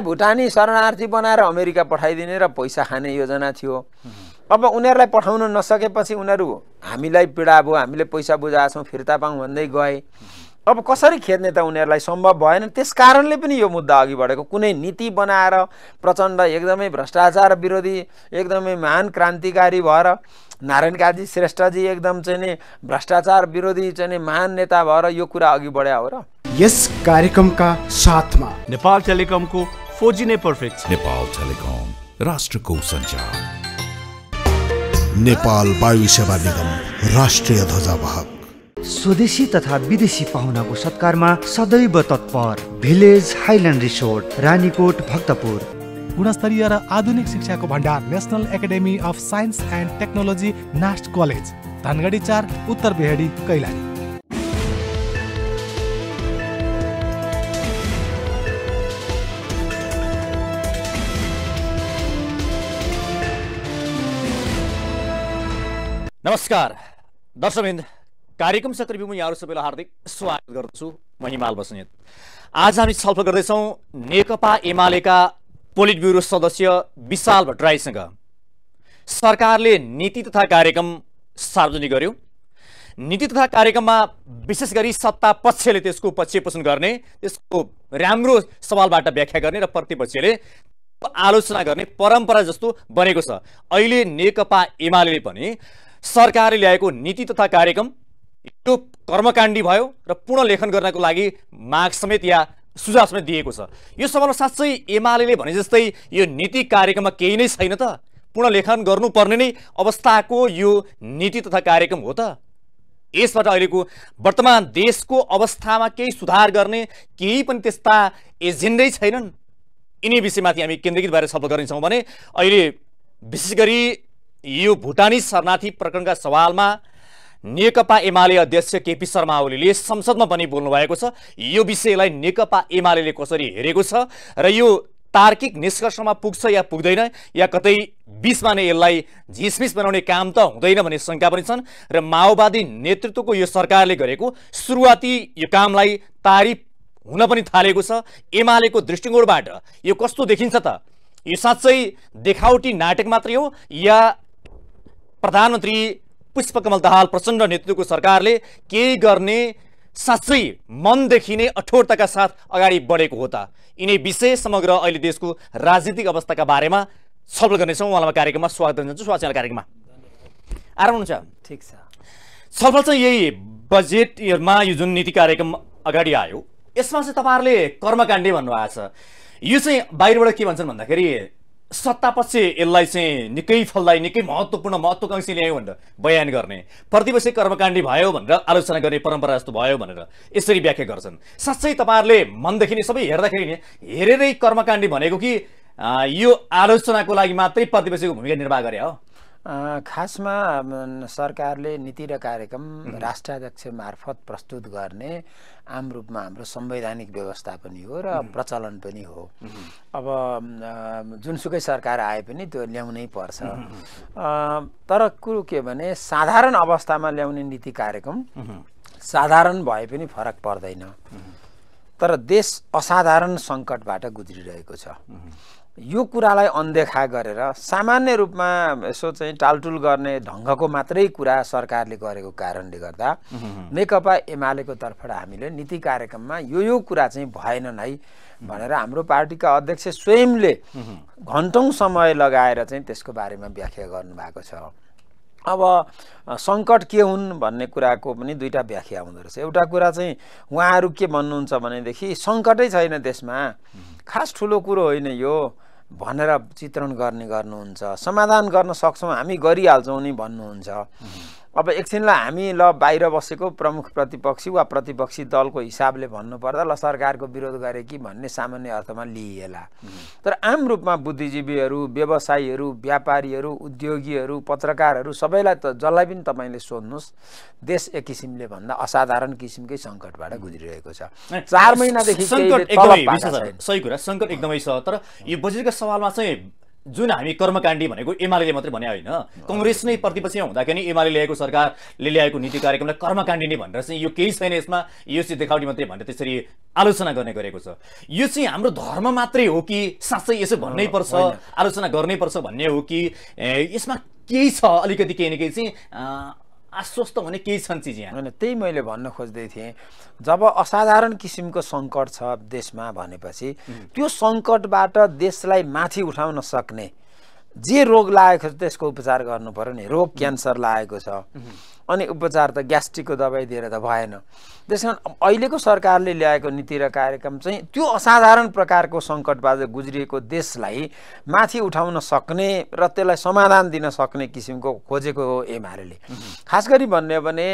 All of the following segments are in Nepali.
भुटानी शरणार्थी बनाएर अमेरिका पठाइदिने र पैसा खाने योजना थियो अब उनीहरूलाई पठाउन नसकेपछि उनीहरू हामीलाई पीडा भयो हामीले पैसा बुझाएछौँ फिर्ता पाऊँ भन्दै गए अब कसरी खेद्ने त उनीहरूलाई सम्भव भएन त्यस कारणले पनि यो मुद्दा अघि बढेको कुनै नीति बनाएर प्रचण्ड एकदमै भ्रष्टाचार विरोधी एकदमै महान क्रान्तिकारी भएर नारायण काजी श्रेष्ठजी एकदम चाहिँ नि भ्रष्टाचार विरोधी चाहिँ नि महान नेता भएर यो कुरा अघि बढ्या हो र यस कार्यक्रमका साथमा नेपाल टेलिकमको फोर नै पर्फेक्ट नेपाल टेलिकम राष्ट्रको सञ्चार नेपाल वायु सेवा निगम राष्ट्रिय ध्वजावाहक स्वदेशी तथा विदेशी पाहुनाको सत्कारमा सदैव तत्पर village highland resort Ranikot Bhaktapur गुणस्तरीय र आधुनिक शिक्षाको भण्डार national academy of science and technology NAST college Dhangadhi चार उत्तर बिहारी कैलाली नमस्कार दर्शकबिन्द कार्यक्रम सत्र विमु यहाँहरू सबैलाई हार्दिक स्वागत गर्दछु म हिमाल बस्नेत आज हामी छलफल गर्दैछौँ नेकपा एमालेका पोलिट ब्युरो सदस्य विशाल भट्टराईसँग सरकारले नीति तथा कार्यक्रम सार्वजनिक गर्यो नीति तथा कार्यक्रममा विशेष गरी सत्ता पक्षले त्यसको पक्षपोषण गर्ने त्यसको राम्रो सवालबाट व्याख्या गर्ने र प्रतिपक्षले आलोचना गर्ने परम्परा जस्तो बनेको छ अहिले नेकपा एमाले पनि सरकारले ल्याएको नीति तथा कार्यक्रम यो कर्मकाण्डी भयो र लेखन गर्नको लागि माग समेत या सुझाव समेत दिएको छ यो सवालमा साँच्चै एमाले भने जस्तै यो नीति कार्यक्रममा केही नै छैन त लेखन गर्नुपर्ने नै अवस्थाको यो नीति तथा कार्यक्रम हो त यसबाट अहिलेको वर्तमान देशको अवस्थामा केही सुधार गर्ने केही पनि त्यस्ता एजेन्डै छैनन् यिनी विषयमाथि हामी केन्द्रीकृत भएर छलफल गर्नेछौँ भने अहिले विशेष गरी यो भुटानी शरणार्थी प्रकरणका सवालमा नेकपा एमाले अध्यक्ष केपी शर्मा ओलीले संसदमा पनि बोल्नु भएको छ यो विषयलाई नेकपा एमाले कसरी हेरेको छ र यो तार्किक निष्कर्षमा पुग्छ या पुग्दैन या कतै बिचमा नै यसलाई झिसमिस बनाउने काम त हुँदैन भन्ने शङ्का पनि छन् र माओवादी नेतृत्वको यो सरकारले गरेको सुरुवाती यो कामलाई तारिफ हुन पनि थालेको छ एमालेको दृष्टिकोणबाट यो कस्तो देखिन्छ त यो साँच्चै देखावटी नाटक मात्रै हो या प्रधानमन्त्री पुष्पकमल दाहाल प्रचण्ड नेतृत्वको सरकारले केही गर्ने साँच्चै मनदेखि नै अठोरताका साथ अगाडि बढेको हो त यिनै विषय समग्र अहिले देशको राजनीतिक अवस्थाका बारेमा छलफल गर्नेछौँ उहाँलाई कार्यक्रममा स्वागत दिन चाहन्छु कार्यक्रममा आराम हुनुहुन्छ ठिक छ छलफल चाहिँ यही बजेटमा यो जुन नीति कार्यक्रम अगाडि आयो यसमा चाहिँ तपाईँहरूले कर्मकाण्डे भन्नुभएको छ यो चाहिँ बाहिरबाट के भन्छन् भन्दाखेरि सत्तापछि यसलाई चाहिँ निकै फलदायी निकै महत्त्वपूर्ण महत्त्वकांक्षी ल्यायो भनेर बयान गर्ने प्रतिवेशी कर्मकाण्डी भयो भनेर आलोचना गर्ने परम्परा जस्तो भयो भनेर यसरी व्याख्या गर्छन् साँच्चै तपाईँहरूले मनदेखि नै सबै हेर्दाखेरि नै हेरेरै कर्मकाण्डी भनेको कि यो आलोचनाको लागि मात्रै प्रतिवेशीको भूमिका निर्वाह गरे हो खासमा सरकारले नीति र कार्यक्रम राष्ट्राध्यक्ष मार्फत प्रस्तुत गर्ने आम रूपमा हाम्रो संवैधानिक व्यवस्था पनि हो र प्रचलन पनि हो अब जुनसुकै सरकार आए पनि त्यो ल्याउनै पर्छ तर कुरो के भने साधारण अवस्थामा ल्याउने नीति कार्यक्रम साधारण भए पनि फरक पर्दैन तर देश असाधारण सङ्कटबाट गुज्रिरहेको छ यो कुरालाई अनदेखा गरेर सामान्य रूपमा यसो चाहिँ टालटुल गर्ने ढङ्गको मात्रै कुरा सरकारले गरेको कारणले गर्दा नेकपा एमालेको तर्फबाट हामीले नीति कार्यक्रममा यो यो कुरा चाहिँ भएन नै भनेर हाम्रो पार्टीका अध्यक्ष स्वयंले घन्टौँ समय लगाएर चाहिँ त्यसको बारेमा व्याख्या गर्नुभएको छ अब सङ्कट के हुन् भन्ने कुराको पनि दुईवटा व्याख्या हुँदो रहेछ एउटा कुरा चाहिँ उहाँहरू के भन्नुहुन्छ भनेदेखि सङ्कटै छैन देशमा खास ठुलो कुरो होइन यो भनेर चित्रण गर्ने गर्नुहुन्छ समाधान गर्न सक्छौँ हामी गरिहाल्छौँ नि भन्नुहुन्छ अब एकछिनलाई हामी ल बाहिर बसेको प्रमुख प्रतिपक्षी वा प्रतिपक्षी दलको हिसाबले भन्नुपर्दा ल सरकारको विरोध गरे कि भन्ने सामान्य अर्थमा लिइएला तर आम रूपमा बुद्धिजीवीहरू व्यवसायीहरू व्यापारीहरू उद्योगीहरू पत्रकारहरू सबैलाई त जसलाई पनि तपाईँले सोध्नुहोस् देश एक किसिमले भन्दा असाधारण किसिमकै सङ्कटबाट गुज्रिरहेको छ चार महिनादेखि सही कुरा सङ्कट एकदमै छ तर यो बजेटको सवालमा चाहिँ जुन हामी कर्मकाण्डी भनेको एमाले मात्रै भने होइन कङ्ग्रेस नै प्रतिपक्षमा हुँदाखेरि एमाले ल्याएको सरकारले ल्याएको नीति कार्यक्रमलाई कर्मकाण्डी नै भनेर चाहिँ यो केही छैन यसमा यो चाहिँ देखाउने मात्रै भनेर त्यसरी आलोचना गर्ने गरेको छ यो चाहिँ हाम्रो धर्म मात्रै हो कि साँच्चै यसो भन्नै पर्छ आलोचना गर्नै पर्छ भन्ने हो कि यसमा केही छ अलिकति केही न केही चाहिँ आश्वस्त हुने केही छन् चिज यहाँ होइन त्यही मैले भन्न खोज्दै थिएँ जब असाधारण किसिमको सङ्कट छ देशमा भनेपछि त्यो सङ्कटबाट देशलाई माथि उठाउन सक्ने जे रोग लागेको छ त्यसको उपचार गर्नु पऱ्यो नि रोग क्यान्सर लागेको छ अनि उपचार त ग्यास्ट्रिकको दबाई दिएर त भएन त्यस कारण अहिलेको सरकारले ल्याएको नीति र कार्यक्रम चाहिँ त्यो असाधारण प्रकारको सङ्कटबाट गुज्रिएको देशलाई माथि उठाउन सक्ने र त्यसलाई समाधान दिन सक्ने किसिमको खोजेको हो एमआरएले खास गरी भन्ने भने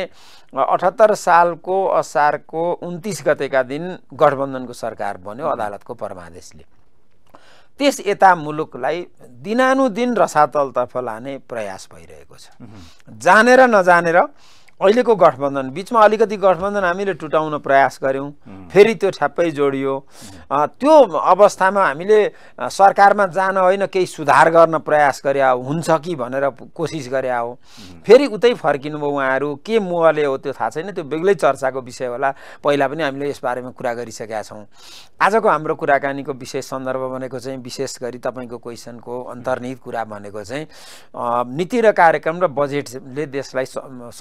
अठहत्तर सालको असारको उन्तिस गतेका दिन गठबन्धनको सरकार बन्यो अदालतको परमादेशले त्यस यता मुलुकलाई दिनानुदिन रसातलतर्फ लाने प्रयास भइरहेको छ जानेर नजानेर अहिलेको गठबन्धन बिचमा अलिकति गठबन्धन हामीले टुटाउन प्रयास गऱ्यौँ फेरि त्यो ठ्याप्पै जोडियो त्यो अवस्थामा हामीले सरकारमा जान होइन केही सुधार गर्न प्रयास गरे हुन्छ कि भनेर कोसिस गरे हो फेरि उतै फर्किनु भयो उहाँहरू के मुहले हो त्यो थाहा छैन त्यो बेग्लै चर्चाको विषय होला पहिला पनि हामीले यसबारेमा कुरा गरिसकेका छौँ आजको हाम्रो कुराकानीको विशेष सन्दर्भ भनेको चाहिँ विशेष गरी तपाईँको क्वेसनको अन्तर्निहित कुरा भनेको चाहिँ नीति र कार्यक्रम र बजेटले देशलाई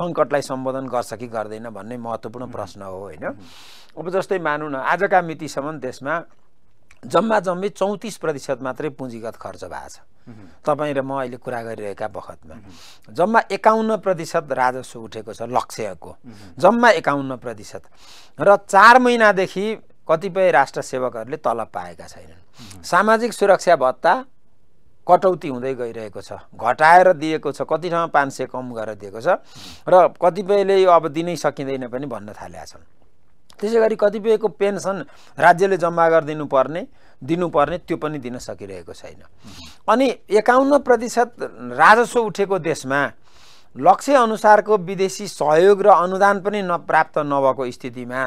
सङ्कटलाई सम्बोधन गर्छ कि गर्दैन भन्ने महत्त्वपूर्ण प्रश्न हो होइन अब जस्तै मानौँ न आजका मितिसम्म देशमा जम्मा जम्मी चौतिस प्रतिशत मात्रै पुँजीगत खर्च भएको छ तपाईँ र म अहिले कुरा गरिरहेका बखतमा जम्मा एकाउन्न प्रतिशत राजस्व उठेको छ लक्ष्यको जम्मा एकाउन्न प्रतिशत र चार महिनादेखि कतिपय राष्ट्र सेवकहरूले तलब पाएका छैनन् सामाजिक सुरक्षा भत्ता कटौती हुँदै गइरहेको छ घटाएर दिएको छ कति ठाउँमा पाँच सय कम गरेर दिएको छ र कतिपयले यो अब दिनै सकिँदैन पनि भन्न थालेका छन् त्यसै गरी कतिपयको पेन्सन राज्यले जम्मा गरिदिनु पर्ने दिनुपर्ने त्यो पनि दिन सकिरहेको छैन अनि एकाउन्न प्रतिशत राजस्व उठेको देशमा लक्ष्य अनुसारको विदेशी सहयोग र अनुदान पनि नप्राप्त नभएको स्थितिमा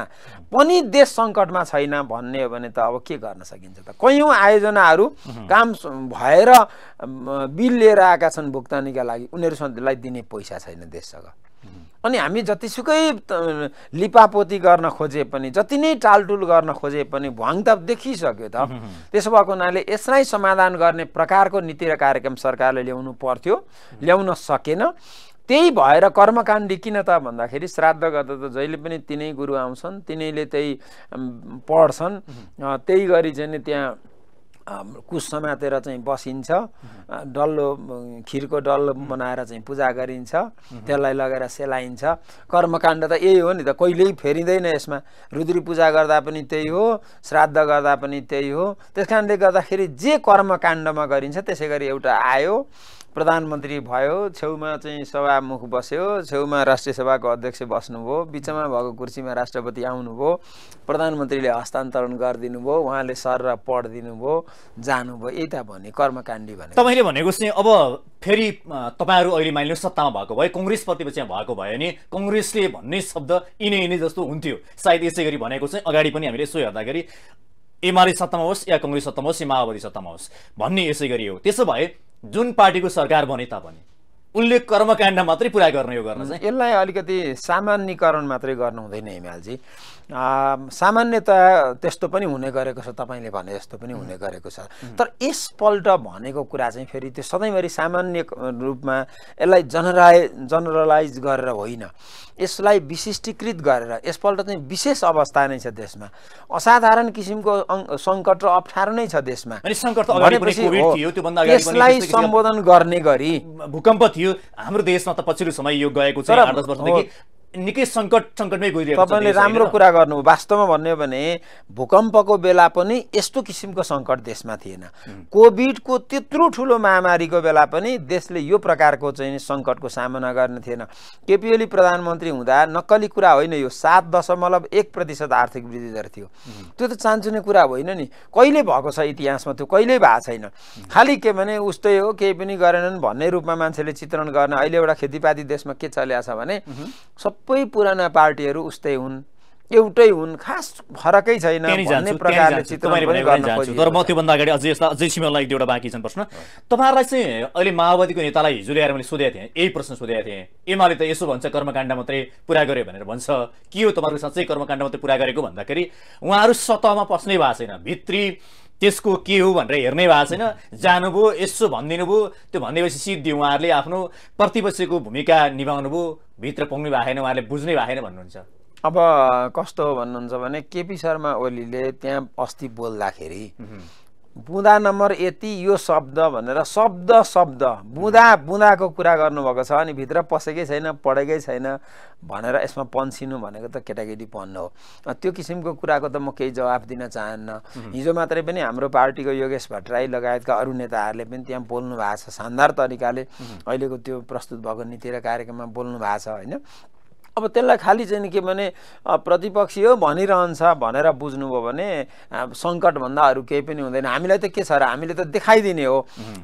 पनि देश सङ्कटमा छैन भन्ने हो भने त अब के गर्न सकिन्छ त कयौँ आयोजनाहरू काम भएर बिल लिएर आएका छन् भुक्तानीका लागि उनीहरूसँगलाई दिने पैसा छैन देशसँग अनि हामी जतिसुकै लिपापोती गर्न खोजे पनि जति नै टालटुल गर्न खोजे पनि भ्वाङ त देखिसक्यो त त्यसो भएको हुनाले यसलाई समाधान गर्ने प्रकारको नीति र कार्यक्रम सरकारले ल्याउनु पर्थ्यो ल्याउन सकेन त्यही भएर कर्मकाण्डी किन त भन्दाखेरि श्राद्ध गर्दा त जहिले पनि तिनै गुरु आउँछन् तिनैले त्यही पढ्छन् त्यही गरी चाहिँ त्यहाँ कुश समातेर चाहिँ बसिन्छ डल्लो खिरको डल्लो बनाएर चाहिँ पूजा गरिन्छ त्यसलाई लगेर सेलाइन्छ कर्मकाण्ड त यही हो नि त कहिल्यै फेरिँदैन यसमा रुद्री पूजा गर्दा पनि त्यही हो श्राद्ध गर्दा पनि त्यही हो त्यस कारणले गर्दाखेरि जे कर्मकाण्डमा गरिन्छ त्यसै गरी एउटा आयो प्रधानमन्त्री भयो छेउमा चाहिँ सभामुख बस्यो छेउमा राष्ट्रिय सभाको अध्यक्ष बस्नुभयो बिचमा भएको कुर्सीमा राष्ट्रपति आउनुभयो प्रधानमन्त्रीले हस्तान्तरण गरिदिनु भयो उहाँले सर र पढ भयो जानुभयो यता भने कर्मकाण्डी भने तपाईँले भनेको चाहिँ अब फेरि तपाईँहरू अहिले मानिलिनु सत्तामा भएको भए कङ्ग्रेस चाहिँ भएको भयो भने कङ्ग्रेसले भन्ने शब्द यिनै यिनै जस्तो हुन्थ्यो सायद यसै गरी भनेको चाहिँ अगाडि पनि हामीले यसो हेर्दाखेरि एमाले सत्तामा होस् या कङ्ग्रेस सत्तामा होस् या माओवादी सत्तामा होस् भन्ने यसै गरी हो त्यसो भए जुन पार्टीको सरकार बने तापनि उसले कर्मकाण्ड मात्रै पुरा गर्ने यो गर्न चाहिँ यसलाई अलिकति सामान्यकरण मात्रै गर्नु हुँदैन हिमालजी सामान्यतया त्यस्तो पनि हुने गरेको छ तपाईँले भने जस्तो पनि हुने गरेको छ तर यसपल्ट भनेको कुरा चाहिँ फेरि त्यो सधैँभरि सामान्य रूपमा यसलाई जनराइ जनरलाइज गरेर होइन यसलाई विशिष्टीकृत गरेर यसपल्ट चाहिँ विशेष अवस्था नै छ देशमा असाधारण किसिमको सङ्कट र अप्ठ्यारो नै छ देशमा यसलाई सम्बोधन गर्ने गरी भूकम्प थियो हाम्रो देशमा त पछिल्लो समय यो गएको छ निकै सङ्कट सङ्कटमै गइरहेको तपाईँले राम्रो कुरा गर्नु वास्तवमा भन्यो भने भूकम्पको बेला पनि यस्तो किसिमको सङ्कट देशमा थिएन कोभिडको त्यत्रो ठुलो महामारीको बेला पनि देशले यो प्रकारको चाहिँ सङ्कटको सामना गर्ने थिएन केपी ओली प्रधानमन्त्री हुँदा नक्कली कुरा होइन यो सात दशमलव एक प्रतिशत आर्थिक वृद्धि दर थियो त्यो त चान्चुने कुरा होइन नि कहिले भएको छ इतिहासमा त्यो कहिल्यै भएको छैन खालि के भने उस्तै हो केही पनि गरेनन् भन्ने रूपमा मान्छेले चित्रण गर्न अहिले एउटा खेतीपाती देशमा के चल्या छ भने सब सबै पुराना पार्टीहरू उस्तै हुन् एउटै हुन् खास फरकै छैन भन्ने प्रकारले तर म त्योभन्दा अगाडि अझै यसलाई अझै सिमललाई एउटा बाँकी छन् प्रश्न तपाईँहरूलाई चाहिँ अहिले माओवादीको नेतालाई हिजो ल्याएर मैले सोधेको थिएँ यही प्रश्न सोधेको थिएँ एमाले त यसो भन्छ कर्मकाण्ड मात्रै पुरा गरे भनेर भन्छ के हो तपाईँहरूको साँच्चै कर्मकाण्ड मात्रै पुरा गरेको भन्दाखेरि उहाँहरू सतहमा पस्नै भएको छैन भित्री त्यसको के हो भनेर हेर्ने भएको छैन जानुभयो यसो भनिदिनु भयो त्यो भनिदिएपछि सिद्धि उहाँहरूले आफ्नो प्रतिपक्षको भूमिका निभाउनु भयो भित्र पुग्नु भएको छैन उहाँहरूले बुझ्नै भएको छैन भन्नुहुन्छ अब कस्तो हो भन्नुहुन्छ भने केपी शर्मा ओलीले त्यहाँ अस्ति बोल्दाखेरि बुँदा नम्बर यति यो शब्द भनेर शब्द शब्द बुँदा बुँदाको कुरा गर्नुभएको छ अनि भित्र पसेकै छैन पढेकै छैन भनेर यसमा पन्सिनु भनेको त केटाकेटी पन्न हो त्यो किसिमको कुराको त म केही जवाफ दिन चाहन्न हिजो मात्रै पनि हाम्रो पार्टीको योगेश भट्टराई लगायतका अरू नेताहरूले पनि त्यहाँ बोल्नु भएको छ शानदार तरिकाले अहिलेको त्यो प्रस्तुत भएको नीति र कार्यक्रममा बोल्नु भएको छ होइन अब त्यसलाई खालि चाहिँ के भने प्रतिपक्षी हो भनिरहन्छ भनेर बुझ्नुभयो भने सङ्कटभन्दा अरू केही पनि हुँदैन हामीलाई त के छ र हामीले त देखाइदिने हो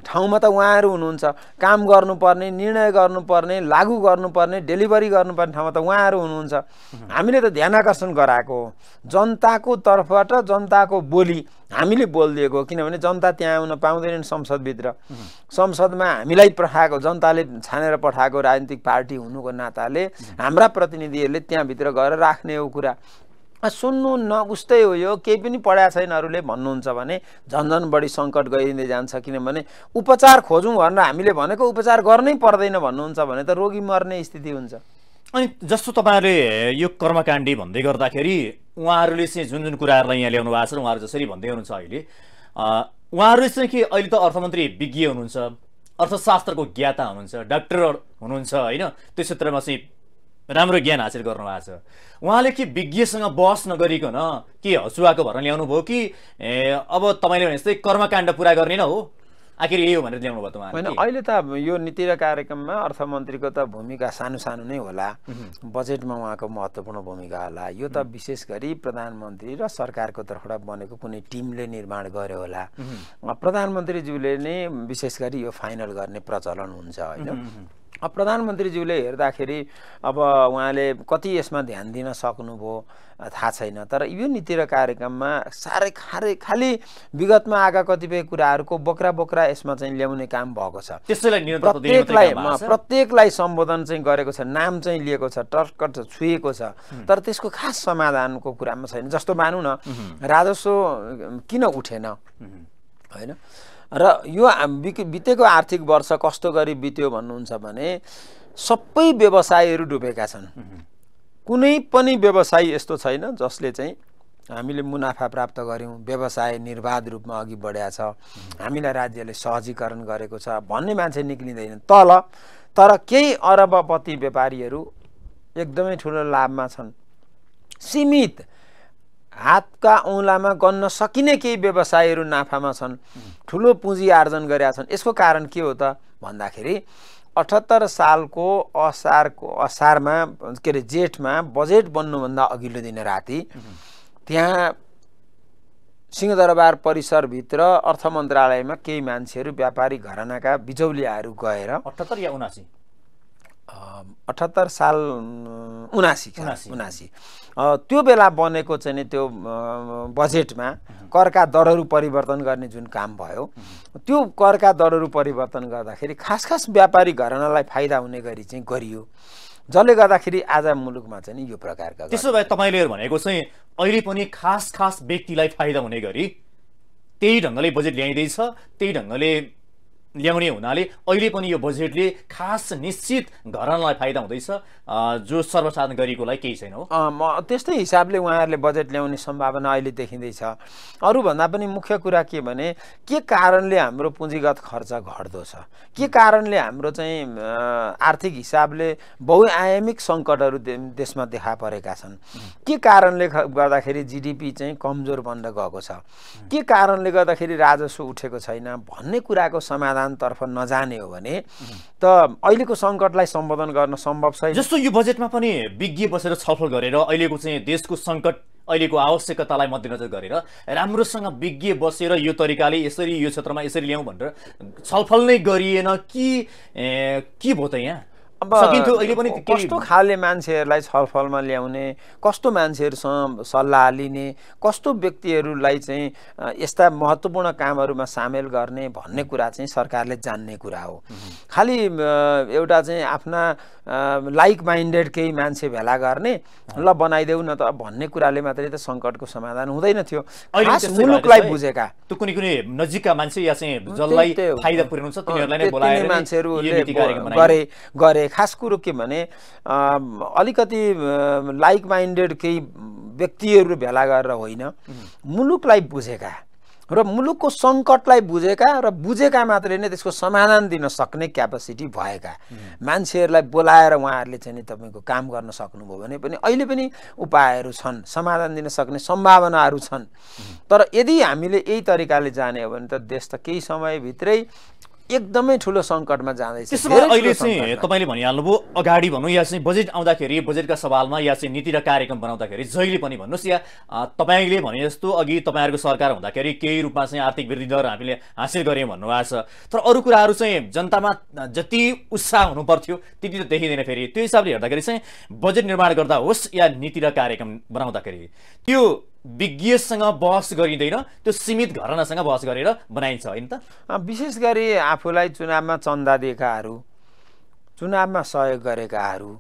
ठाउँमा त उहाँहरू हुनुहुन्छ काम गर्नुपर्ने निर्णय गर्नुपर्ने लागु गर्नुपर्ने डेलिभरी गर्नुपर्ने ठाउँमा त उहाँहरू हुनुहुन्छ हामीले त ध्यान आकर्षण गराएको हो जनताको तर्फबाट जनताको बोली हामीले बोलिदिएको किनभने जनता त्यहाँ आउन पाउँदैनन् संसदभित्र संसदमा हामीलाई पठाएको जनताले छानेर पठाएको राजनीतिक पार्टी हुनुको नाताले हाम्रा प्रतिनिधिहरूले त्यहाँभित्र गएर राख्ने हो कुरा सुन्नु न उस्तै हो यो केही पनि पढाएको छैन अरूले भन्नुहुन्छ भने झन्झन बढी सङ्कट गइँदै जान्छ किनभने उपचार खोजौँ भनेर हामीले भनेको उपचार गर्नै पर्दैन भन्नुहुन्छ भने त रोगी मर्ने स्थिति हुन्छ अनि जस्तो तपाईँहरूले यो कर्मकाण्डी भन्दै गर्दाखेरि उहाँहरूले चाहिँ जुन जुन कुराहरूलाई यहाँ ल्याउनु भएको छ उहाँहरू जसरी भन्दै हुनुहुन्छ अहिले उहाँहरू चाहिँ के अहिले त अर्थमन्त्री विज्ञ हुनुहुन्छ अर्थशास्त्रको ज्ञाता हुनुहुन्छ डाक्टर हुनुहुन्छ होइन त्यो क्षेत्रमा चाहिँ राम्रो ज्ञान हासिल गर्नुभएको छ उहाँले के विज्ञसँग बहस नगरिकन के हसुवाको भर ल्याउनु भयो कि अब तपाईँले भने जस्तै कर्मकाण्ड पुरा गर्ने न हो आखिर यही भनेर ल्याउनु भयो तपाईँ होइन अहिले त यो नीति र कार्यक्रममा अर्थमन्त्रीको त भूमिका सानो सानो नै होला बजेटमा उहाँको महत्त्वपूर्ण भूमिका होला यो त विशेष गरी प्रधानमन्त्री र सरकारको तर्फबाट बनेको कुनै टिमले निर्माण गर्यो होला प्रधानमन्त्रीज्यूले नै विशेष गरी यो फाइनल गर्ने प्रचलन हुन्छ होइन अब प्रधानमन्त्रीज्यूले हेर्दाखेरि अब उहाँले कति यसमा ध्यान दिन सक्नुभयो थाहा छैन तर यो नीति र कार्यक्रममा साह्रै खारे खालि विगतमा आएका कतिपय कुराहरूको बोक्रा बोक्रा यसमा चाहिँ ल्याउने काम भएको छ प्रत्येकलाई प्रत्येकलाई सम्बोधन चाहिँ गरेको छ नाम चाहिँ लिएको छ टर्कट छुएको छ तर त्यसको खास समाधानको कुरामा छैन जस्तो मानौँ न राजस्व किन उठेन होइन र यो बितेको आर्थिक वर्ष कस्तो गरी बित्यो भन्नुहुन्छ भने सबै व्यवसायहरू डुबेका छन् कुनै पनि व्यवसाय यस्तो छैन जसले चाहिँ हामीले मुनाफा प्राप्त गऱ्यौँ व्यवसाय निर्वाध रूपमा अघि बढ्या छ हामीलाई राज्यले सहजीकरण गरेको छ भन्ने मान्छे निक्लिँदैन तल तर केही अरबपति व्यापारीहरू एकदमै ठुलो लाभमा छन् सीमित हातका औँलामा गर्न सकिने केही व्यवसायहरू नाफामा छन् ठुलो पुँजी आर्जन गरेका छन् यसको कारण के हो त भन्दाखेरि अठहत्तर सालको असारको असारमा के अरे जेठमा बजेट बन्नुभन्दा अघिल्लो दिन राति त्यहाँ सिंहदरबार परिसरभित्र अर्थ मन्त्रालयमा केही मान्छेहरू व्यापारी घरानाका बिजौलियाहरू गएर अठहत्तर या उनासी अठहत्तर साल उनासी उनासी त्यो बेला बनेको चाहिँ त्यो बजेटमा करका दरहरू परिवर्तन गर्ने जुन काम भयो त्यो करका दरहरू परिवर्तन गर्दाखेरि खास खास व्यापारी घरनालाई फाइदा हुने गरी चाहिँ गरियो जसले गर्दाखेरि आज मुलुकमा चाहिँ यो प्रकारको त्यसो भए तपाईँले भनेको चाहिँ अहिले पनि खास खास व्यक्तिलाई फाइदा हुने गरी त्यही ढङ्गले बजेट ल्याइँदैछ त्यही ढङ्गले ल्याउने हुनाले अहिले पनि यो बजेटले खास निश्चित घरनलाई फाइदा हुँदैछ जो सर्वसाधारण गरिएकोलाई केही छैन हो म त्यस्तै हिसाबले उहाँहरूले बजेट ल्याउने सम्भावना अहिले देखिँदैछ अरूभन्दा पनि मुख्य कुरा के भने के कारणले हाम्रो पुँजीगत खर्च घट्दो छ के कारणले हाम्रो चाहिँ आर्थिक हिसाबले बहुआयामिक सङ्कटहरू देशमा देखा परेका छन् के कारणले गर्दाखेरि जिडिपी चाहिँ कमजोर बन्द गएको छ के कारणले गर्दाखेरि राजस्व उठेको छैन भन्ने कुराको समाधान समाधानतर्फ नजाने हो भने त अहिलेको सङ्कटलाई सम्बोधन गर्न सम्भव छैन जस्तो यो बजेटमा पनि विज्ञ बसेर छलफल गरेर अहिलेको चाहिँ देशको सङ्कट अहिलेको आवश्यकतालाई मध्यनजर गरेर राम्रोसँग विज्ञ बसेर यो तरिकाले यसरी यो क्षेत्रमा यसरी ल्याउँ भनेर छलफल नै गरिएन कि के भयो त यहाँ सकिन्थ्यो अहिले पनि कस्तो खाले मान्छेहरूलाई छलफलमा ल्याउने कस्तो मान्छेहरूसँग सल्लाह लिने कस्तो व्यक्तिहरूलाई चाहिँ यस्ता महत्त्वपूर्ण कामहरूमा सामेल गर्ने भन्ने कुरा चाहिँ सरकारले जान्ने कुरा हो खालि एउटा चाहिँ आफ्ना लाइक माइन्डेड केही मान्छे भेला गर्ने ल बनाइदेऊ न त भन्ने कुराले मात्रै त सङ्कटको समाधान हुँदैन थियो मुलुकलाई बुझेका त्यो कुनै कुनै नजिकका मान्छे या चाहिँ जसलाई फाइदा पुर्याउँछ तिनीहरूलाई नै मान्छेहरू गरे गरे खास कुरो के भने अलिकति लाइक माइन्डेड केही व्यक्तिहरू भेला गरेर होइन मुलुकलाई बुझेका र मुलुकको सङ्कटलाई बुझेका र बुझेका मात्रै नै त्यसको समाधान दिन सक्ने क्यापेसिटी भएका मान्छेहरूलाई बोलाएर उहाँहरूले चाहिँ तपाईँको काम गर्न सक्नुभयो भने पनि अहिले पनि उपायहरू छन् समाधान दिन सक्ने सम्भावनाहरू छन् तर यदि हामीले यही तरिकाले जाने हो भने त देश त केही समयभित्रै एकदमै ठुलो सङ्कटमा जाँदैछ अहिले चाहिँ तपाईँले भनिहाल्नुभयो अगाडि भनौँ या चाहिँ बजेट आउँदाखेरि बजेटका सवालमा या चाहिँ नीति र कार्यक्रम बनाउँदाखेरि जहिले पनि भन्नुहोस् या तपाईँले भने जस्तो अघि तपाईँहरूको सरकार हुँदाखेरि केही रूपमा चाहिँ आर्थिक वृद्धि दर हामीले हासिल गऱ्यौँ भन्नुभएको छ तर अरू कुराहरू चाहिँ जनतामा जति उत्साह हुनु पर्थ्यो त्यति त देखिँदैन फेरि त्यो हिसाबले हेर्दाखेरि चाहिँ बजेट निर्माण गर्दा होस् या नीति र कार्यक्रम बनाउँदाखेरि त्यो विज्ञसँग बहस गरिँदैन त्यो सीमित घरनासँग बहस गरेर बनाइन्छ होइन त विशेष गरी आफूलाई चुनावमा चन्दा दिएकाहरू चुनावमा सहयोग गरेकाहरू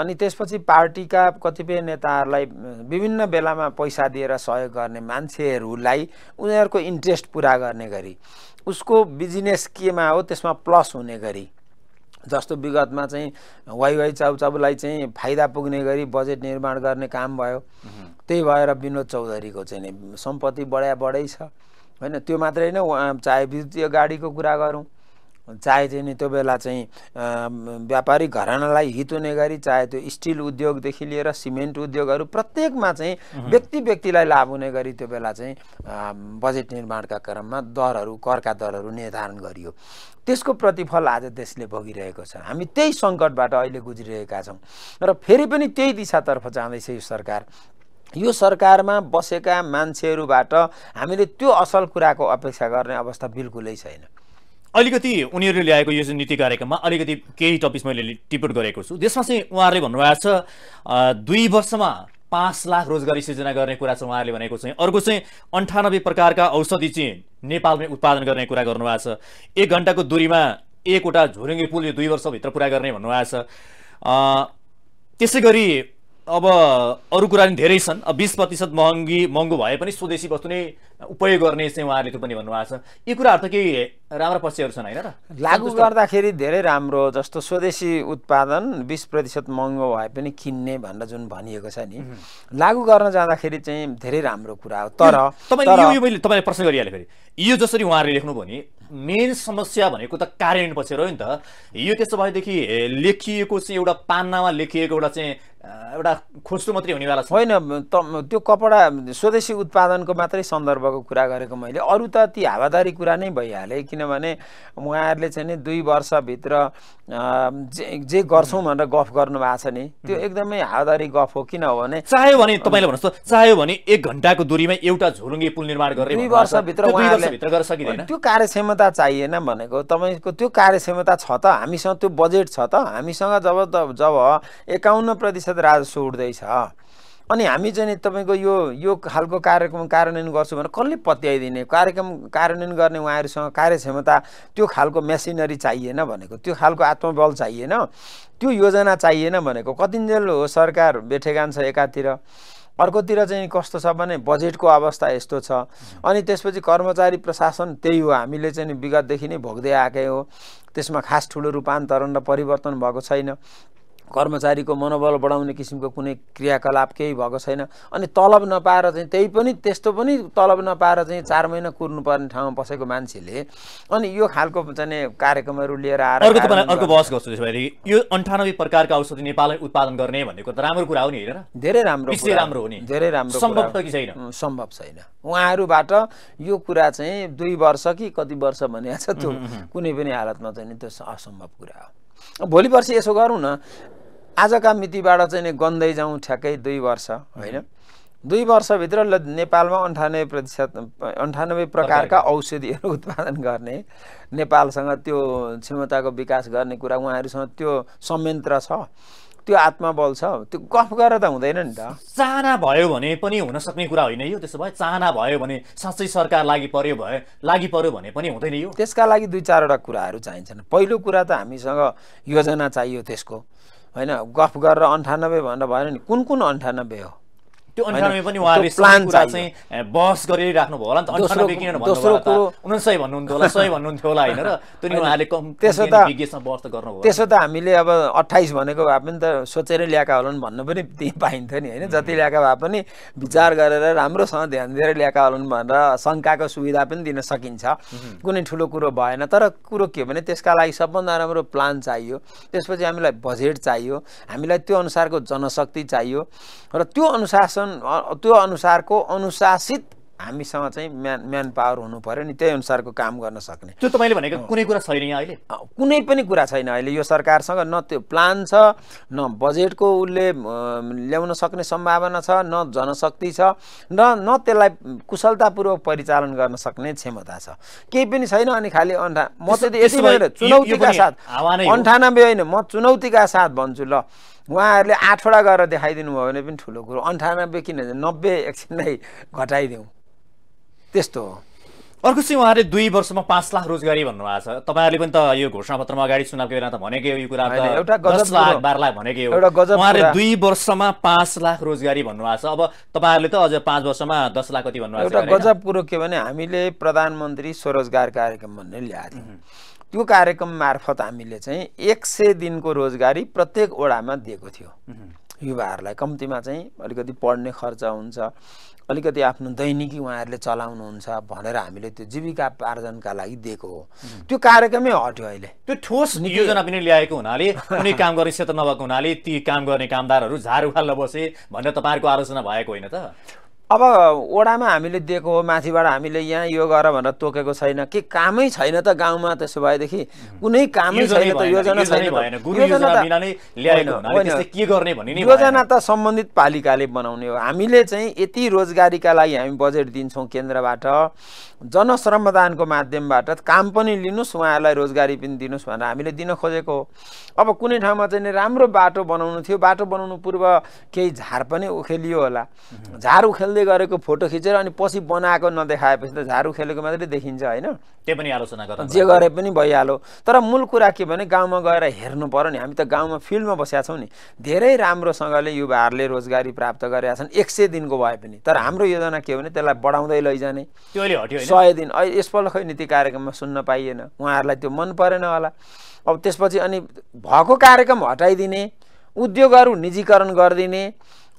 अनि त्यसपछि पार्टीका कतिपय नेताहरूलाई विभिन्न बेलामा पैसा दिएर सहयोग गर्ने मान्छेहरूलाई उनीहरूको इन्ट्रेस्ट पुरा गर्ने गरी उसको बिजनेस केमा हो त्यसमा प्लस हुने गरी जस्तो विगतमा चाहिँ वाइवाई चाउचाउलाई चाहिँ फाइदा पुग्ने गरी बजेट निर्माण गर्ने काम भयो त्यही भएर विनोद चौधरीको चाहिँ सम्पत्ति बढाइ बढै छ होइन त्यो मात्रै होइन चाहे विद्युतीय गाडीको कुरा गरौँ चाहे चाहिँ नि त्यो बेला चाहिँ व्यापारिक घरानालाई हित हुने गरी चाहे त्यो स्टिल उद्योगदेखि लिएर सिमेन्ट उद्योगहरू प्रत्येकमा चाहिँ व्यक्ति व्यक्तिलाई लाभ हुने गरी त्यो बेला चाहिँ बजेट निर्माणका क्रममा दरहरू करका दरहरू निर्धारण गरियो त्यसको प्रतिफल आज देशले भोगिरहेको छ हामी त्यही सङ्कटबाट अहिले गुज्रिरहेका छौँ र फेरि पनि त्यही दिशातर्फ जाँदैछ यो सरकार यो सरकारमा बसेका मान्छेहरूबाट हामीले त्यो असल कुराको अपेक्षा गर्ने अवस्था बिल्कुलै छैन अलिकति उनीहरूले ल्याएको यो चाहिँ नीति कार्यक्रममा अलिकति केही टपिक्स मैले टिप्पण गरेको छु त्यसमा चाहिँ उहाँहरूले भन्नुभएको छ दुई वर्षमा पाँच लाख रोजगारी सिर्जना गर्ने कुरा चाहिँ उहाँहरूले भनेको चाहिँ अर्को चाहिँ अन्ठानब्बे प्रकारका औषधि चाहिँ नेपालमै उत्पादन गर्ने कुरा गर्नुभएको छ एक घन्टाको दुरीमा एकवटा झुरुङ्गे पुल यो दुई वर्षभित्र पुरा गर्ने भन्नुभएको छ त्यसै गरी अब अरू कुरा पनि धेरै छन् बिस प्रतिशत महँगी महँगो भए पनि स्वदेशी वस्तु नै उपयोग गर्ने चाहिँ उहाँहरूले त्यो पनि भन्नुभएको छ यी कुराहरू त केही राम्रा पक्षहरू छन् होइन र लागु गर्दाखेरि धेरै राम्रो जस्तो स्वदेशी उत्पादन बिस प्रतिशत महँगो भए पनि किन्ने भनेर जुन भनिएको छ नि लागु गर्न जाँदाखेरि चाहिँ धेरै राम्रो कुरा हो तर तपाईँ मैले तपाईँले प्रश्न गरिहालेँ फेरि यो जसरी उहाँहरूले लेख्नुभयो नि मेन समस्या भनेको त कार्यान्वयन पछि हो नि त यो त्यसो भएदेखि लेखिएको चाहिँ एउटा पान्नामा लेखिएको एउटा चाहिँ एउटा खोज्नु मात्रै हुनेवाला छैन त्यो कपडा स्वदेशी उत्पादनको मात्रै सन्दर्भ कुराको कुरा गरेको मैले अरू त ती हावादारी कुरा नै भइहालेँ किनभने उहाँहरूले चाहिँ नि दुई वर्षभित्र जे जे गर्छौँ भनेर गफ गर्नु भएको छ नि त्यो एकदमै हावादारी गफ हो किन हो भने चाह्यो भने तपाईँले भन्नुहोस् त चाह्यो भने एक घन्टाको दुरीमा एउटा झुरुङ्गी पुल निर्माण गरेर दुई वर्षभित्र त्यो कार्यक्षमता चाहिएन भनेको तपाईँको त्यो कार्यक्षमता छ त हामीसँग त्यो बजेट छ त हामीसँग जब जब एकाउन्न प्रतिशत राजस्व उठ्दैछ अनि हामी चाहिँ नि तपाईँको यो यो खालको कार्यक्रम कार्यान्वयन गर्छु भने कसले पत्याइदिने कार्यक्रम कार्यान्वयन गर्ने उहाँहरूसँग कार्यक्षमता त्यो खालको मेसिनरी चाहिएन भनेको त्यो खालको आत्मबल चाहिएन त्यो योजना चाहिएन भनेको कतिन्जेल हो सरकार बेठेका छ एकातिर अर्कोतिर चाहिँ कस्तो छ भने बजेटको अवस्था यस्तो छ अनि त्यसपछि कर्मचारी प्रशासन त्यही हो हामीले चाहिँ विगतदेखि नै भोग्दै आएकै हो त्यसमा खास ठुलो रूपान्तरण र परिवर्तन भएको छैन कर्मचारीको मनोबल बढाउने किसिमको कुनै क्रियाकलाप केही भएको छैन अनि तलब नपाएर चाहिँ त्यही पनि त्यस्तो पनि तलब नपाएर चाहिँ चार महिना कुर्नुपर्ने ठाउँमा बसेको मान्छेले अनि यो खालको चाहिँ कार्यक्रमहरू लिएर आएर अर्को तपाईँलाई अर्को बहस गर्छु त्यसो यो अन्ठानब्बे प्रकारका औषधि नेपालमै उत्पादन गर्ने भनेको त राम्रो कुरा हो नि धेरै राम्रो राम्रो हो नि धेरै राम्रो सम्भव त कि छैन सम्भव छैन उहाँहरूबाट यो कुरा चाहिँ दुई वर्ष कि कति वर्ष भनिएको छ त्यो कुनै पनि हालतमा चाहिँ त्यो असम्भव कुरा हो भोलि पर्सि यसो गरौँ न आजका मितिबाट चाहिँ गन्दै जाउँ ठ्याक्कै दुई वर्ष होइन दुई वर्षभित्र नेपालमा अन्ठानब्बे प्रतिशत अन्ठानब्बे प्रकारका औषधिहरू उत्पादन गर्ने नेपालसँग त्यो क्षमताको विकास गर्ने कुरा उहाँहरूसँग त्यो संयन्त्र छ त्यो आत्मा बल छ त्यो गफ गरेर त हुँदैन नि त चाहना भयो भने पनि हुनसक्ने कुरा होइन यो त्यसो भए चाहना भयो भने साँच्चै सरकार लागि पर्यो भयो लागि पर्यो भने पनि हुँदैन यो त्यसका लागि दुई चारवटा कुराहरू चाहिन्छन् पहिलो कुरा त हामीसँग योजना चाहियो त्यसको होइन गफ गरेर अन्ठानब्बे भनेर भएन नि कुन कुन अन्ठानब्बे हो त्यो अन्ठानब्बे पनि उहाँले प्लान कुरा चाहिँ बहस भयो होला नि त अन्ठानब्बे किन दोस्रो कुरो उन्सय भन्नुहुन्थ्यो होला सय भन्नुहुन्थ्यो होला होइन र त्यो उहाँले कम त्यसो त बहस त गर्नुभयो त्यसो त हामीले अब अट्ठाइस भनेको भए पनि त सोचेर ल्याएका होलान् भन्नु पनि पाइन्थ्यो नि होइन जति ल्याएका भए पनि विचार गरेर राम्रोसँग ध्यान दिएर ल्याएका होलान् भनेर शङ्काको सुविधा पनि दिन सकिन्छ कुनै ठुलो कुरो भएन तर कुरो के हो भने त्यसका लागि सबभन्दा राम्रो प्लान चाहियो त्यसपछि हामीलाई बजेट चाहियो हामीलाई त्यो अनुसारको जनशक्ति चाहियो र त्यो अनुशासन अनुशासन त्यो अनुसारको अनुशासित हामीसँग चाहिँ म्यान म्यान पावर हुनु पऱ्यो नि त्यही अनुसारको काम गर्न सक्ने त्यो तपाईँले भनेको कुनै कुरा छैन यहाँ अहिले कुनै पनि कुरा छैन अहिले यो सरकारसँग न त्यो प्लान छ न बजेटको उसले ल्याउन सक्ने सम्भावना छ न जनशक्ति छ न न त्यसलाई कुशलतापूर्वक परिचालन गर्न सक्ने क्षमता छ केही पनि छैन अनि खालि अन्ठा म चाहिँ यति भएर चुनौतीका साथ अन्ठानब्बे होइन म चुनौतीका साथ भन्छु ल उहाँहरूले आठवटा गरेर देखाइदिनु भयो भने पनि ठुलो कुरो अन्ठानब्बे किन नब्बे एकछिनलाई घटाइदिउँ त्यस्तो हो अर्को चाहिँ उहाँले दुई वर्षमा पाँच लाख रोजगारी भन्नुभएको छ तपाईँहरूले पनि त यो घोषणापत्रमा अगाडि चुनावको बेला त भनेकै यो कुरा एउटा बाह्र लाख भनेकै हो एउटा उहाँले दुई वर्षमा पाँच लाख रोजगारी भन्नुभएको छ अब तपाईँहरूले त अझ पाँच वर्षमा दस लाख कति भन्नुभएको छ एउटा गजब कुरो के भने हामीले प्रधानमन्त्री स्वरोजगार कार्यक्रम भन्ने ल्याएको थियौँ त्यो कार्यक्रम मार्फत हामीले चाहिँ एक सय दिनको रोजगारी प्रत्येक वडामा दिएको थियो युवाहरूलाई कम्तीमा चाहिँ अलिकति पढ्ने खर्च हुन्छ अलिकति आफ्नो दैनिकी उहाँहरूले चलाउनुहुन्छ भनेर हामीले त्यो जीविका जीविकापार्जनका लागि दिएको हो त्यो कार्यक्रमै हट्यो अहिले त्यो ठोस योजना पनि ल्याएको हुनाले कुनै काम गर्ने क्षेत्र नभएको हुनाले ती काम गर्ने कामदारहरू झार उखाल्न बसे भनेर तपाईँहरूको आलोचना भएको होइन त अब ओडामा हामीले दिएको हो माथिबाट हामीले यहाँ यो गर भनेर तोकेको छैन के कामै छैन त गाउँमा त्यसो भएदेखि कुनै कामै छैन त योजना छैन योजना त सम्बन्धित पालिकाले बनाउने हो हामीले चाहिँ यति रोजगारीका लागि हामी बजेट दिन्छौँ केन्द्रबाट जनश्रमदानको माध्यमबाट काम पनि लिनुहोस् उहाँहरूलाई रोजगारी पनि दिनुहोस् भनेर हामीले दिन खोजेको हो अब कुनै ठाउँमा चाहिँ राम्रो बाटो बनाउनु थियो बाटो बनाउनु पूर्व केही झार पनि उखेलियो होला झार उखेल ले गरेको फोटो खिचेर अनि पछि बनाएको नदेखाएपछि त झारु खेलेको मात्रै देखिन्छ होइन त्यो पनि आलोचना गर्छ जे गरे पनि भइहाल्यो तर मूल कुरा के भने गाउँमा गएर हेर्नु पर्यो नि हामी त गाउँमा फिल्डमा बसेका छौँ नि धेरै राम्रोसँगले युवाहरूले रोजगारी प्राप्त गरेका छन् एक सय दिनको भए पनि तर हाम्रो योजना के हो भने त्यसलाई बढाउँदै लैजाने सय दिन यसपल्ट खै नीति कार्यक्रममा सुन्न पाइएन उहाँहरूलाई त्यो मन परेन होला अब त्यसपछि अनि भएको कार्यक्रम हटाइदिने उद्योगहरू निजीकरण गरिदिने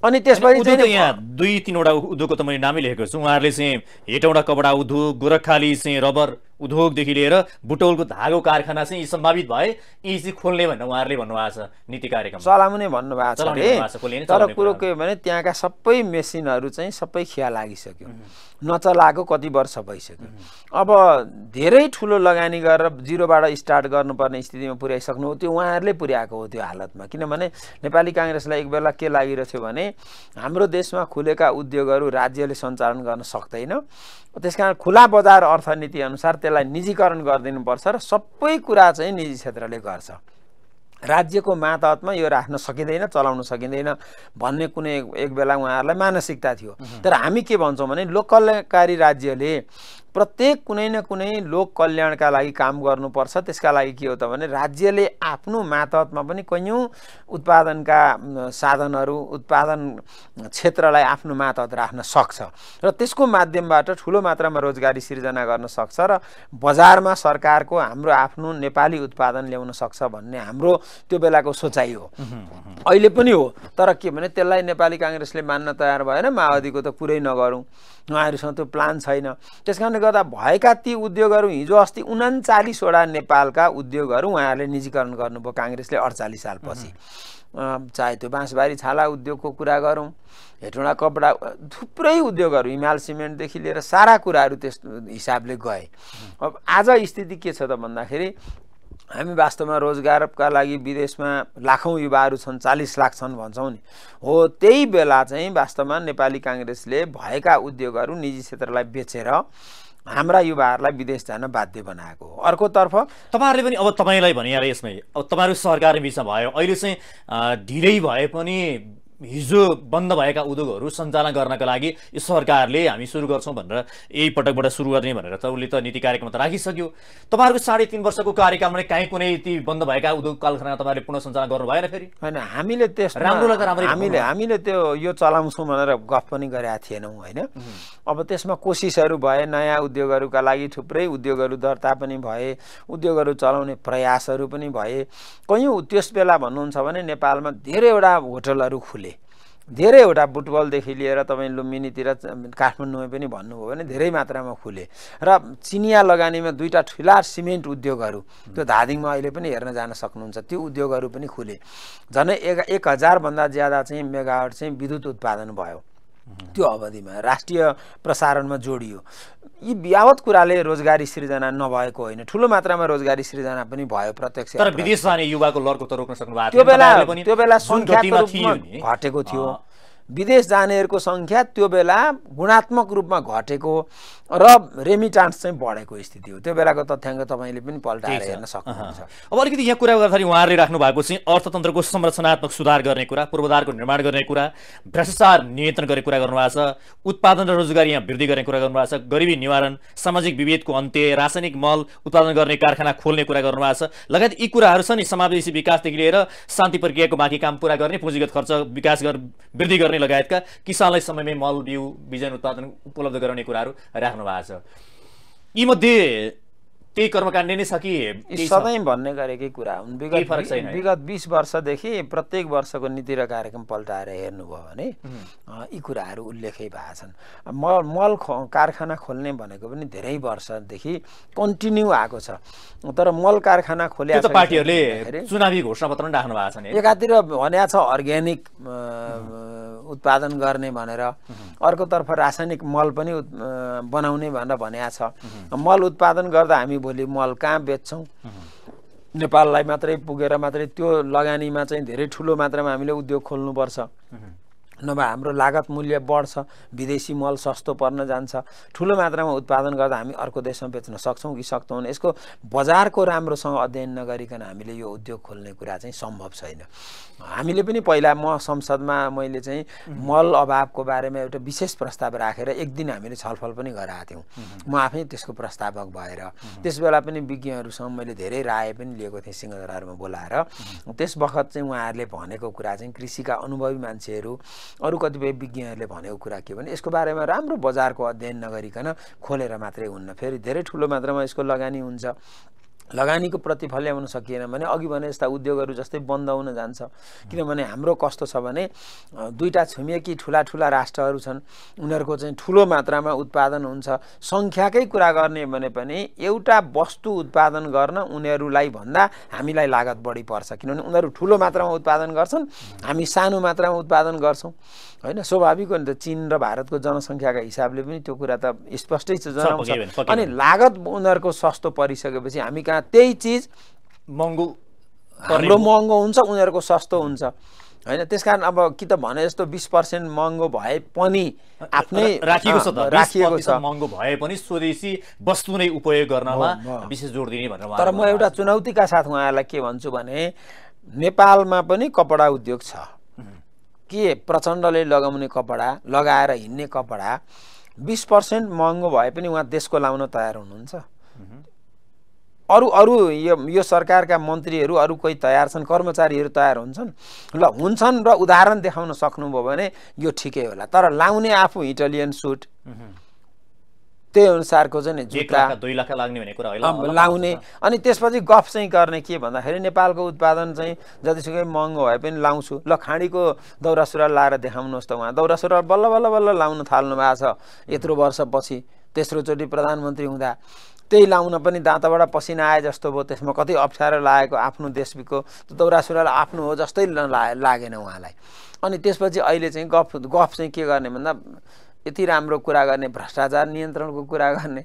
अनि त्यसपछि यहाँ दुई तिनवटा उद्योगको त मैले नामै लेखेको छु उहाँहरूले चाहिँ हेटौँडा कपडा उद्योग गोरखाली चाहिँ रबर उद्योगदेखि लिएर बुटौलको धागो कारखाना चाहिँ सम्भावित भए यी चाहिँ खोल्ने भनेर उहाँहरूले भन्नुभएको छ नीति कार्यक्रम चलाउने भन्नुभएको छ तर कुरो के भने त्यहाँका सबै मेसिनहरू चाहिँ सबै खिया लागिसक्यो नचलाएको कति वर्ष भइसक्यो अब धेरै ठुलो लगानी गरेर जिरोबाट स्टार्ट गर्नुपर्ने स्थितिमा पुर्याइसक्नु हो त्यो उहाँहरूले पुर्याएको हो त्यो हालतमा किनभने नेपाली काङ्ग्रेसलाई एक बेला के लागिरहेको थियो भने हाम्रो देशमा खुलेका उद्योगहरू राज्यले सञ्चालन गर्न सक्दैन त्यस कारण खुला बजार अर्थनीति अनुसार त्यसलाई निजीकरण गरिदिनुपर्छ र सबै कुरा चाहिँ निजी क्षेत्रले गर्छ राज्यको मातहतमा यो राख्न सकिँदैन चलाउन सकिँदैन भन्ने कुनै एक बेला उहाँहरूलाई मानसिकता थियो तर हामी के भन्छौँ भने लोकलकारी राज्यले प्रत्येक कुनै न कुनै लोक कल्याणका लागि काम गर्नुपर्छ त्यसका लागि के हो त भने राज्यले आफ्नो मातहतमा पनि कैयौँ उत्पादनका साधनहरू उत्पादन क्षेत्रलाई आफ्नो मातहत राख्न सक्छ र त्यसको माध्यमबाट ठुलो मात्रामा रोजगारी सिर्जना गर्न सक्छ र बजारमा सरकारको हाम्रो आफ्नो नेपाली उत्पादन ल्याउन सक्छ भन्ने हाम्रो त्यो बेलाको सोचाइ हो अहिले पनि हो तर के भने त्यसलाई नेपाली काङ्ग्रेसले मान्न तयार भएन माओवादीको त कुरै नगरौँ उहाँहरूसँग त्यो प्लान छैन त्यस कारणले गर्दा भएका ती उद्योगहरू हिजो अस्ति उन्चालिसवटा नेपालका उद्योगहरू उहाँहरूले निजीकरण गर्नुभयो काङ्ग्रेसले अडचालिस सालपछि चाहे त्यो बाँसबारी छाला उद्योगको कुरा गरौँ हेटौँडा कपडा थुप्रै उद्योगहरू हिमाल सिमेन्टदेखि लिएर सारा कुराहरू त्यस हिसाबले गए अब आज स्थिति के छ त भन्दाखेरि हामी वास्तवमा रोजगारका लागि विदेशमा लाखौँ युवाहरू छन् चालिस लाख छन् भन्छौँ नि हो त्यही बेला चाहिँ वास्तवमा नेपाली काङ्ग्रेसले भएका उद्योगहरू निजी क्षेत्रलाई बेचेर हाम्रा युवाहरूलाई विदेश जान बाध्य बनाएको हो अर्कोतर्फ तपाईँहरूले पनि अब तपाईँलाई भनिहाले यसमै अब तपाईँहरू सरकार बिचमा भयो अहिले चाहिँ ढिलै भए पनि हिजो बन्द भएका उद्योगहरू सञ्चालन गर्नका लागि यो सरकारले हामी सुरु गर्छौँ भनेर यही पटकबाट सुरु गर्ने भनेर त उसले त नीति कार्यक्रम त राखिसक्यो तपाईँहरूको साढे तिन वर्षको कार्यकालमा काहीँ कुनै ती बन्द भएका उद्योग कारखाना तपाईँहरूले पुनः सञ्चालन गर्नु भएन फेरि होइन हामीले त्यस राम्रो लाग्दा राम्रो हामीले हामीले त्यो यो चलाउँछौँ भनेर गफ पनि गरेका थिएनौँ होइन अब त्यसमा कोसिसहरू भए नयाँ उद्योगहरूका लागि थुप्रै उद्योगहरू दर्ता पनि भए उद्योगहरू चलाउने प्रयासहरू पनि भए कयौँ त्यस बेला भन्नुहुन्छ भने नेपालमा धेरैवटा होटलहरू खुले तपाईँले धेरैवटा बुटबलदेखि लिएर तपाईँ लुम्बिनीतिर काठमाडौँमा पनि भन्नुभयो भने धेरै मात्रामा खुले र चिनिया लगानीमा दुईवटा ठुला सिमेन्ट उद्योगहरू त्यो धादिङमा अहिले पनि हेर्न जान सक्नुहुन्छ त्यो उद्योगहरू पनि खुले झन् एक एक हजारभन्दा ज्यादा चाहिँ मेगावाट चाहिँ विद्युत उत्पादन भयो त्यो अवधिमा राष्ट्रिय प्रसारणमा जोडियो यी यावत कुराले रोजगारी सिर्जना नभएको होइन ठुलो मात्रामा रोजगारी सिर्जना पनि भयो प्रत्यक्ष तर विदेश जाने युवाको लर्को त रोक्न सक्नु भएको त्यो बेला त्यो बेला सङ्ख्या घटेको थियो विदेश जानेहरूको सङ्ख्या त्यो बेला गुणात्मक रूपमा घटेको र रेमिटान्स चाहिँ बढेको स्थिति हो त्यो बेलाको तथ्याङ्क तपाईँले पनि पल्टाएर हेर्न सक्नुहुन्छ अब अलिकति यहाँ कुरा गर्दाखेरि उहाँहरूले राख्नु भएको चाहिँ अर्थतन्त्रको संरचनात्मक सुधार गर्ने कुरा पूर्वाधारको निर्माण गर्ने कुरा भ्रष्टाचार नियन्त्रण गर्ने कुरा गर्नुभएको छ उत्पादन र रोजगारी यहाँ वृद्धि गर्ने कुरा गर्नुभएको छ गरिबी निवारण सामाजिक विभेदको अन्त्य रासायनिक मल उत्पादन गर्ने कारखाना खोल्ने कुरा गर्नुभएको छ लगायत यी कुराहरू छन् नि समावेशी विकासदेखि लिएर शान्ति प्रक्रियाको बाँकी काम पुरा गर्ने पुँजीगत खर्च विकास वृद्धि गर्ने गर्ने लगायतका किसानलाई समयमै मल बिउ बिजन उत्पादन उपलब्ध गराउने कुराहरू राख्नु भएको छ यीमध्ये त्यही कर्मकाण्ड नै छ कि सधैँ भन्ने गरेकै कुरा हुन् विगत फरक छैन विगत बिस वर्षदेखि प्रत्येक वर्षको नीति र कार्यक्रम पल्टाएर हेर्नुभयो भने यी कुराहरू उल्लेखै भएको छन् मल मल खो कारखाना खोल्ने भनेको पनि धेरै वर्षदेखि कन्टिन्यू आएको छ तर मल कारखाना खोले पार्टीहरूले चुनावी घोषणा पत्र राख्नु भएको छ एकातिर भने छ अर्ग्यानिक उत्पादन गर्ने भनेर अर्कोतर्फ रासायनिक मल पनि बनाउने भनेर भनेको छ मल उत्पादन गर्दा हामी भोलि मल कहाँ बेच्छौँ नेपाललाई मात्रै पुगेर मात्रै त्यो लगानीमा चाहिँ धेरै ठुलो मात्रामा हामीले उद्योग खोल्नुपर्छ नभए हाम्रो लागत मूल्य बढ्छ विदेशी मल सस्तो पर्न जान्छ ठुलो मात्रामा उत्पादन गर्दा हामी अर्को देशमा बेच्न सक्छौँ कि सक्छौँ यसको बजारको राम्रोसँग अध्ययन नगरिकन हामीले यो उद्योग खोल्ने कुरा चाहिँ सम्भव छैन हामीले पनि पहिला म संसदमा मैले चाहिँ मल अभावको बारेमा एउटा विशेष प्रस्ताव राखेर एक दिन हामीले छलफल पनि गराएको थियौँ म आफै त्यसको प्रस्तावक भएर त्यस बेला पनि विज्ञहरूसँग मैले धेरै राय पनि लिएको थिएँ सिंहदरबारमा बोलाएर त्यस बखत चाहिँ उहाँहरूले भनेको कुरा चाहिँ कृषिका अनुभवी मान्छेहरू अरू कतिपय विज्ञहरूले भनेको कुरा के भने यसको बारेमा राम्रो बजारको अध्ययन नगरिकन खोलेर मात्रै हुन्न फेरि धेरै ठुलो मात्रामा यसको लगानी हुन्छ लगानीको प्रतिफल ल्याउन सकिएन भने अघि भने यस्ता उद्योगहरू जस्तै बन्द हुन जान्छ किनभने हाम्रो कस्तो छ भने दुईवटा छिमेकी ठुला ठुला राष्ट्रहरू छन् उनीहरूको चाहिँ ठुलो मात्रामा उत्पादन हुन्छ सङ्ख्याकै कुरा गर्ने भने पनि एउटा वस्तु उत्पादन गर्न उनीहरूलाई भन्दा हामीलाई लागत बढी पर्छ किनभने उनीहरू ठुलो मात्रामा उत्पादन गर्छन् हामी सानो मात्रामा उत्पादन गर्छौँ होइन स्वाभाविक हो नि त चिन र भारतको जनसङ्ख्याका हिसाबले पनि त्यो कुरा त स्पष्टै छ जनाउँछ अनि लागत उनीहरूको सस्तो परिसकेपछि हामी कहाँ त्यही चिज महँगो हाम्रो महँगो हुन्छ उनीहरूको सस्तो हुन्छ होइन त्यस कारण अब कि त भने जस्तो बिस पर्सेन्ट महँगो भए पनि आफ्नै राखिएको छ राखिएको छ महँगो भए पनि स्वदेशी वस्तु नै उपयोग गर्नमा विशेष जोड दिने भनेर तर म एउटा चुनौतीका साथ उहाँहरूलाई के भन्छु भने नेपालमा पनि कपडा उद्योग छ के प्रचण्डले लगाउने कपडा लगाएर हिँड्ने कपडा बिस पर्सेन्ट महँगो भए पनि उहाँ देशको लाउन तयार हुनुहुन्छ अरू अरू यो यो सरकारका मन्त्रीहरू अरू कोही तयार छन् कर्मचारीहरू तयार हुन्छन् ल हुन्छन् र उदाहरण देखाउन सक्नुभयो भने यो ठिकै होला तर लाउने आफू इटालियन सुट त्यही अनुसारको चाहिँ जुत्ता दुई लाख लाग्ने भन्ने कुरा लाउने अनि त्यसपछि गफ चाहिँ गर्ने के भन्दाखेरि नेपालको उत्पादन चाहिँ जतिसुकै महँगो भए पनि लाउँछु ल खाँडीको दौरा सुरुवाल लाएर देखाउनुहोस् त उहाँ दौरा सुरुवाल बल्ल बल्ल बल्ल लाउन थाल्नु भएको छ यत्रो वर्षपछि तेस्रोचोटि प्रधानमन्त्री हुँदा त्यही लाउन पनि दाँतबाट पसिना आए जस्तो भयो त्यसमा कति अप्ठ्यारो लागेको आफ्नो देशको दौरा सुरुवाल आफ्नो हो जस्तै लागेन उहाँलाई अनि त्यसपछि अहिले चाहिँ गफ गफ चाहिँ के गर्ने भन्दा यति राम्रो कुरा गर्ने भ्रष्टाचार नियन्त्रणको कुरा गर्ने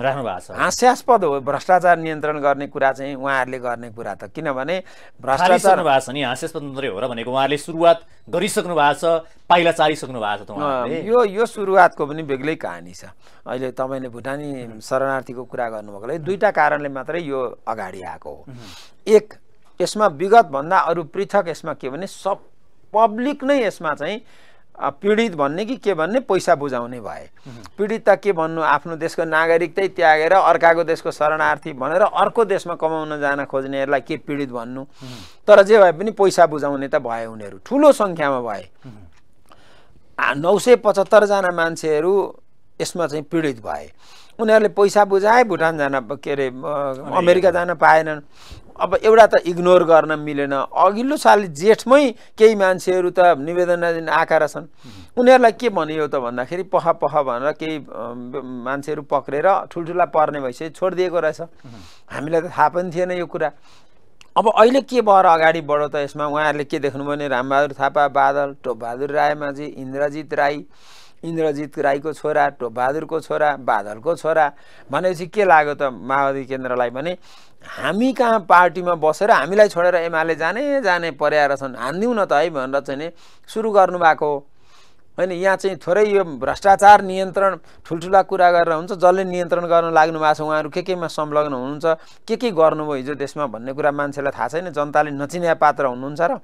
राख्नु भएको छ हास्यास्पद हो भ्रष्टाचार नियन्त्रण गर्ने कुरा चाहिँ उहाँहरूले गर्ने कुरा त किनभने भ्रष्टाचार भएको छ नि हास्यास्पद मात्रै हो र भनेको उहाँहरूले सुरुवात गरिसक्नु भएको छ पाइला चालिसक्नु भएको छ यो यो सुरुवातको पनि बेग्लै कहानी छ अहिले तपाईँले भुटानी शरणार्थीको कुरा गर्नुभएकोले दुईवटा कारणले मात्रै यो अगाडि आएको हो एक यसमा विगतभन्दा अरू पृथक यसमा के भने सब पब्लिक नै यसमा चाहिँ पीडित भन्ने कि के भन्ने पैसा बुझाउने भए पीडितता के भन्नु आफ्नो देशको नागरिकतै त्यागेर अर्काको देशको शरणार्थी अर्क देश में कमा जान खोजने के पीडित भन्नु तर जे भए पनि पैसा बुझाउने त भए उनीहरू ठुलो सङ्ख्यामा भए नौ सय पचहत्तरजना मान्छेहरू यसमा चाहिँ पीडित भए उनीहरूले पैसा बुझाए भूटान जान के अमेरिका जान पाएन अब एउटा त इग्नोर गर्न मिलेन अघिल्लो साल जेठमै केही मान्छेहरू त निवेदन दिन आएका छन् उनीहरूलाई के भनियो त भन्दाखेरि पख पख भनेर केही मान्छेहरू पक्रेर ठुल्ठुला पर्ने भइसक्यो छोडिदिएको रहेछ हामीलाई त थाहा पनि थिएन यो कुरा अब अहिले के भएर अगाडि बढो त यसमा उहाँहरूले के देख्नु भने रामबहादुर थापा बादल टोपबहादुर रायमाझी इन्द्रजित राई इन्द्रजित राईको छोरा टोपबहादुरको छोरा बादलको छोरा भनेपछि के लाग्यो त माओवादी केन्द्रलाई भने हामी कहाँ पार्टीमा बसेर हामीलाई छोडेर एमाले जाने जाने पर्याएर छन् हानिदिउँ न त है भनेर चाहिँ सुरु गर्नुभएको हो होइन यहाँ चाहिँ थोरै यो भ्रष्टाचार नियन्त्रण ठुल्ठुला कुरा गरेर हुन्छ जसले नियन्त्रण गर्न लाग्नु भएको छ उहाँहरू के केमा संलग्न हुनुहुन्छ के के गर्नुभयो हिजो देशमा भन्ने कुरा मान्छेलाई थाहा छैन जनताले नचिन्या पात्र हुनुहुन्छ र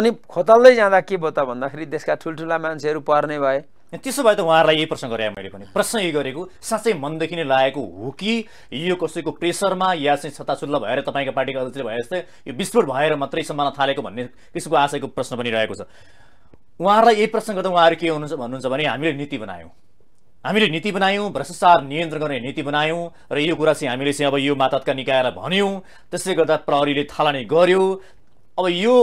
अनि खोतल्दै जाँदा के भयो त भन्दाखेरि देशका ठुल्ठुला मान्छेहरू पर्ने भए त्यसो भए त उहाँहरूलाई यही प्रश्न गरेँ मैले पनि प्रश्न यही गरेको साँच्चै मनदेखि नै लागेको हो कि यो कसैको प्रेसरमा या चाहिँ छताछुल्ला भएर तपाईँको पार्टीको अध्यक्षले भए जस्तै यो विस्फोट भएर मात्रै सम्हाल्न थालेको भन्ने किसिमको आशयको प्रश्न पनि रहेको छ उहाँहरूलाई यही प्रश्न गर्दा उहाँहरू के हुनुहुन्छ भन्नुहुन्छ भने हामीले नीति बनायौँ हामीले नीति बनायौँ भ्रष्टाचार नियन्त्रण गर्ने नीति बनायौँ र यो कुरा चाहिँ हामीले चाहिँ अब यो मातहतका निकायलाई भन्यौँ त्यसले गर्दा प्रहरीले थालनी गर्यो अब यो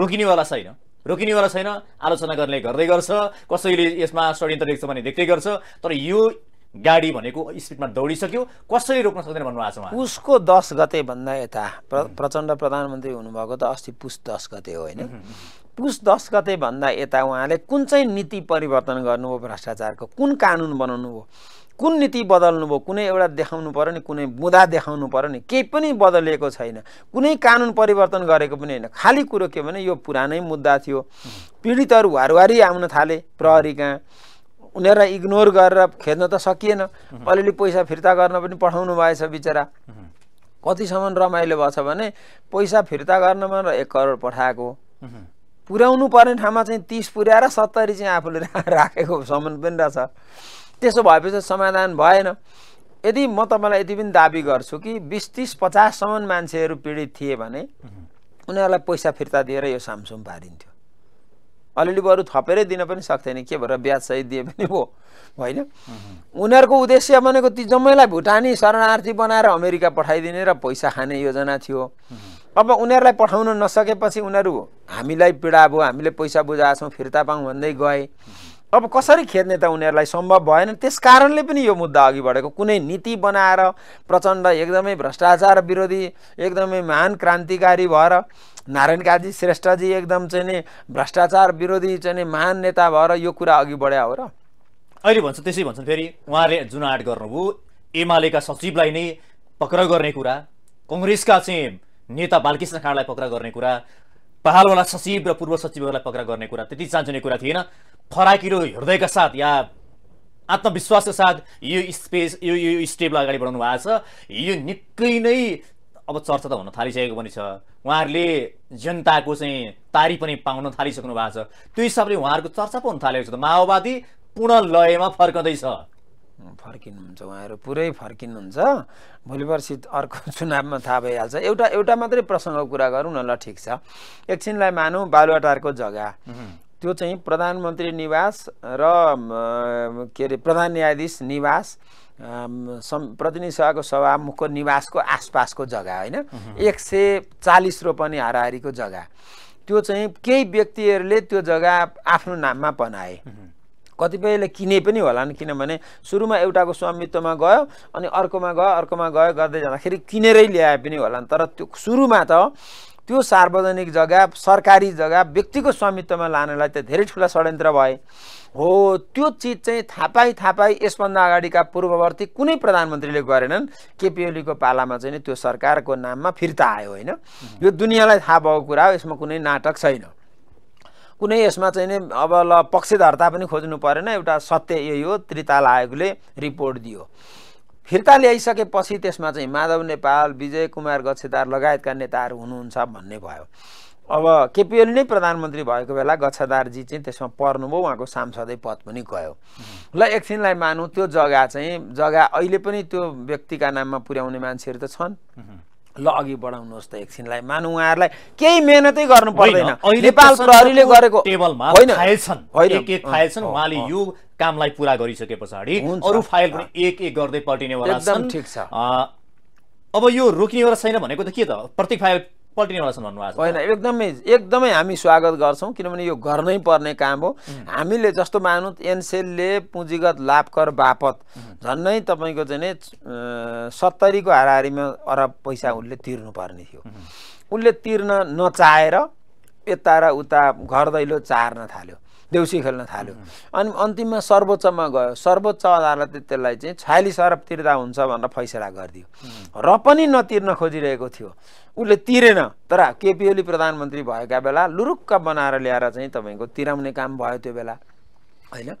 रोकिनेवाला छैन रोकिनेवाला छैन आलोचना गर्ने गर्दै गर्छ कसैले यसमा षड्यन्त्र देख्छ भने देख्दै गर्छ तर यो गाडी भनेको स्पिडमा दौडिसक्यो कसरी रोक्न सक्दैन भन्नुभएको छ उसको दस गते भन्दा यता प्र प्रचण्ड प्रधानमन्त्री हुनुभएको त अस्ति पुस दस गते हो होइन पुस दस गते भन्दा यता उहाँले कुन चाहिँ नीति परिवर्तन गर्नुभयो भ्रष्टाचारको कुन कानुन बनाउनु भयो कुन नीति बदल्नु भयो कुनै एउटा देखाउनु पऱ्यो नि कुनै मुदा देखाउनु पऱ्यो नि केही पनि बदलिएको छैन कुनै कानुन परिवर्तन गरेको पनि होइन खालि कुरो के भने यो पुरानै मुद्दा थियो पीडितहरू वारवारी आउन थाले प्रहरी कहाँ उनीहरूलाई इग्नोर गरेर खेद्न त सकिएन अलिअलि पैसा फिर्ता गर्न पनि पठाउनु भएछ बिचरा कतिसम्म रमाइलो भएछ भने पैसा फिर्ता गर्नमा एक करोड पठाएको पुर्याउनु पर्ने ठाउँमा चाहिँ तिस पुर्याएर सत्तरी चाहिँ आफूले राखेको सामान पनि रहेछ त्यसो भएपछि समाधान भएन यदि म तपाईँलाई यति पनि दाबी गर्छु कि बिस तिस पचाससम्म मान्छेहरू पीडित थिए भने उनीहरूलाई पैसा फिर्ता दिएर यो सामसुम पारिन्थ्यो अलिअलि बरु थपेरै दिन पनि सक्थेन के भएर ब्याज सही दिए पनि हो होइन उनीहरूको उद्देश्य भनेको ती जम्मैलाई भुटानी शरणार्थी बनाएर अमेरिका पठाइदिने र पैसा खाने योजना थियो अब उनीहरूलाई पठाउन नसकेपछि उनीहरू हामीलाई पीडा भयो हामीले पैसा बुझाएछौँ फिर्ता पाऊँ भन्दै गए अब कसरी खेद्ने त उनीहरूलाई सम्भव भएन त्यस कारणले पनि यो मुद्दा अघि बढेको कुनै नीति बनाएर प्रचण्ड एकदमै भ्रष्टाचार विरोधी एकदमै महान क्रान्तिकारी भएर नारायण काजी श्रेष्ठजी एकदम चाहिँ नि भ्रष्टाचार विरोधी चाहिँ नि महान नेता भएर यो कुरा अघि बढ्या हो र अहिले भन्छ त्यसै भन्छन् फेरि उहाँले जुन आँट गर्नुभयो एमालेका सचिवलाई नै पक्राउ गर्ने कुरा कङ्ग्रेसका चाहिँ नेता बालकृष्ण खाँडलाई पक्राउ गर्ने कुरा पहालवाला सचिव र पूर्व सचिवहरूलाई पक्राउ गर्ने कुरा त्यति चान्चुने कुरा थिएन फराकिलो हृदयका साथ या आत्मविश्वासका साथ यो स्पेस यो यो स्टेपलाई अगाडि बढाउनु भएको छ यो निकै नै अब चर्चा त हुन थालिसकेको पनि छ उहाँहरूले जनताको चाहिँ तारी पनि पाउन थालिसक्नु भएको छ त्यो हिसाबले उहाँहरूको चर्चा पो हुन थालेको छ त माओवादी पूर्ण लयमा फर्कँदैछ फर्किनुहुन्छ उहाँहरू पुरै फर्किनुहुन्छ भोलि पर्सि अर्को चुनावमा थाहा भइहाल्छ एउटा एउटा मात्रै प्रसङ्गको कुरा गरौँ न ल ठिक छ एकछिनलाई मानौँ बालुवाटारको जग्गा त्यो चाहिँ प्रधानमन्त्री निवास र के अरे प्रधान न्यायाधीश निवास प्रतिनिधि सभाको सभामुखको निवासको आसपासको जग्गा होइन एक सय चालिस रोपनी हाराहारीको जग्गा त्यो चाहिँ केही व्यक्तिहरूले त्यो जग्गा आफ्नो नाममा बनाए कतिपयले किने पनि होलान् किनभने सुरुमा एउटाको स्वामित्वमा गयो अनि अर्कोमा गयो अर्कोमा गयो गर्दै जाँदाखेरि किनेरै ल्याए पनि होलान् तर त्यो सुरुमा त त्यो सार्वजनिक जग्गा सरकारी जग्गा व्यक्तिको स्वामित्वमा लानलाई त धेरै ठुला षड्यन्त्र भए हो त्यो चिज चाहिँ थाहा थाहा पाइ यसभन्दा अगाडिका पूर्ववर्ती कुनै प्रधानमन्त्रीले गरेनन् केपी ओलीको पालामा चाहिँ त्यो सरकारको नाममा फिर्ता आयो होइन यो दुनियाँलाई थाहा भएको कुरा हो यसमा कुनै नाटक छैन कुनै यसमा चाहिँ नि अब ल पक्षधरता पनि खोज्नु परेन एउटा सत्य यही हो त्रिताल आयोगले रिपोर्ट दियो फिर्ता ल्याइसकेपछि त्यसमा चाहिँ माधव नेपाल विजय कुमार गच्छेदार लगायतका नेताहरू हुनुहुन्छ भन्ने भयो अब केपिएल नै प्रधानमन्त्री भएको बेला गच्छदारजी चाहिँ त्यसमा पर्नुभयो उहाँको सांसदै पद पनि गयो ल एकछिनलाई मानु त्यो जग्गा चाहिँ जग्गा अहिले पनि त्यो व्यक्तिका नाममा पुर्याउने मान्छेहरू त छन् ल अघि बढाउनुहोस् त एकछिनलाई मानु उहाँहरूलाई केही मेहनतै गर्नु पर्दैन नेपाल प्रहरीले गरेको टेबलमा होइन होइन यो कामलाई पुरा गरिसके पछाडि अरू फाइल पनि एक एक गर्दै पल्टिनेवाला छन् अब यो रोकिनेवाला छैन भनेको त के त प्रत्येक फाइल होइन एकदमै एकदमै हामी स्वागत गर्छौँ किनभने यो गर्नै पर्ने काम हो हामीले जस्तो मानौँ एनसेलले पुँजीगत लाभकर बापत झन्नै तपाईँको चाहिँ सत्तरीको हाराहारीमा अरब पैसा उसले तिर्नुपर्ने थियो उसले तिर्न नचाहेर यता र उता घर दैलो चार्न थाल्यो देउसी खेल्न थाल्यो अनि अन्तिममा सर्वोच्चमा गयो सर्वोच्च अदालतले त्यसलाई चाहिँ छयालिस अरब तिर्दा हुन्छ भनेर फैसला गरिदियो र पनि नतिर्न खोजिरहेको थियो उसले तिरेन तर केपिओली प्रधानमन्त्री भएका बेला लुरुक्क बनाएर ल्याएर चाहिँ तपाईँको तिराउने काम भयो त्यो बेला होइन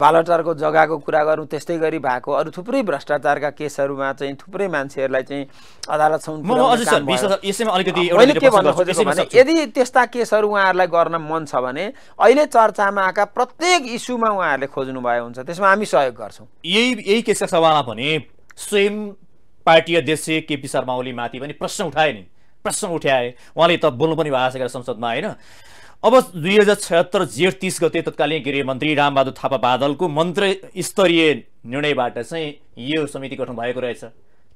बालटारको जग्गाको कुरा गरौँ त्यस्तै गरी भएको अरू थुप्रै भ्रष्टाचारका केसहरूमा चाहिँ थुप्रै मान्छेहरूलाई चाहिँ अदालतसम्म यदि त्यस्ता केसहरू उहाँहरूलाई गर्न मन छ भने अहिले चर्चामा आएका प्रत्येक इस्युमा उहाँहरूले खोज्नु भए हुन्छ त्यसमा हामी सहयोग गर्छौँ यही यही केसका सभामा भने स्वयं पार्टी अध्यक्ष केपी शर्मा ओलीमाथि पनि प्रश्न उठाए नि प्रश्न उठाए उहाँले त बोल्नु पनि भएको छ संसदमा होइन अब दुई हजार छत्तर जेठ तिस गते तत्कालीन गृहमन्त्री रामबहादुर थापा बादलको मन्त्री स्तरीय निर्णयबाट चाहिँ यो समिति गठन भएको रहेछ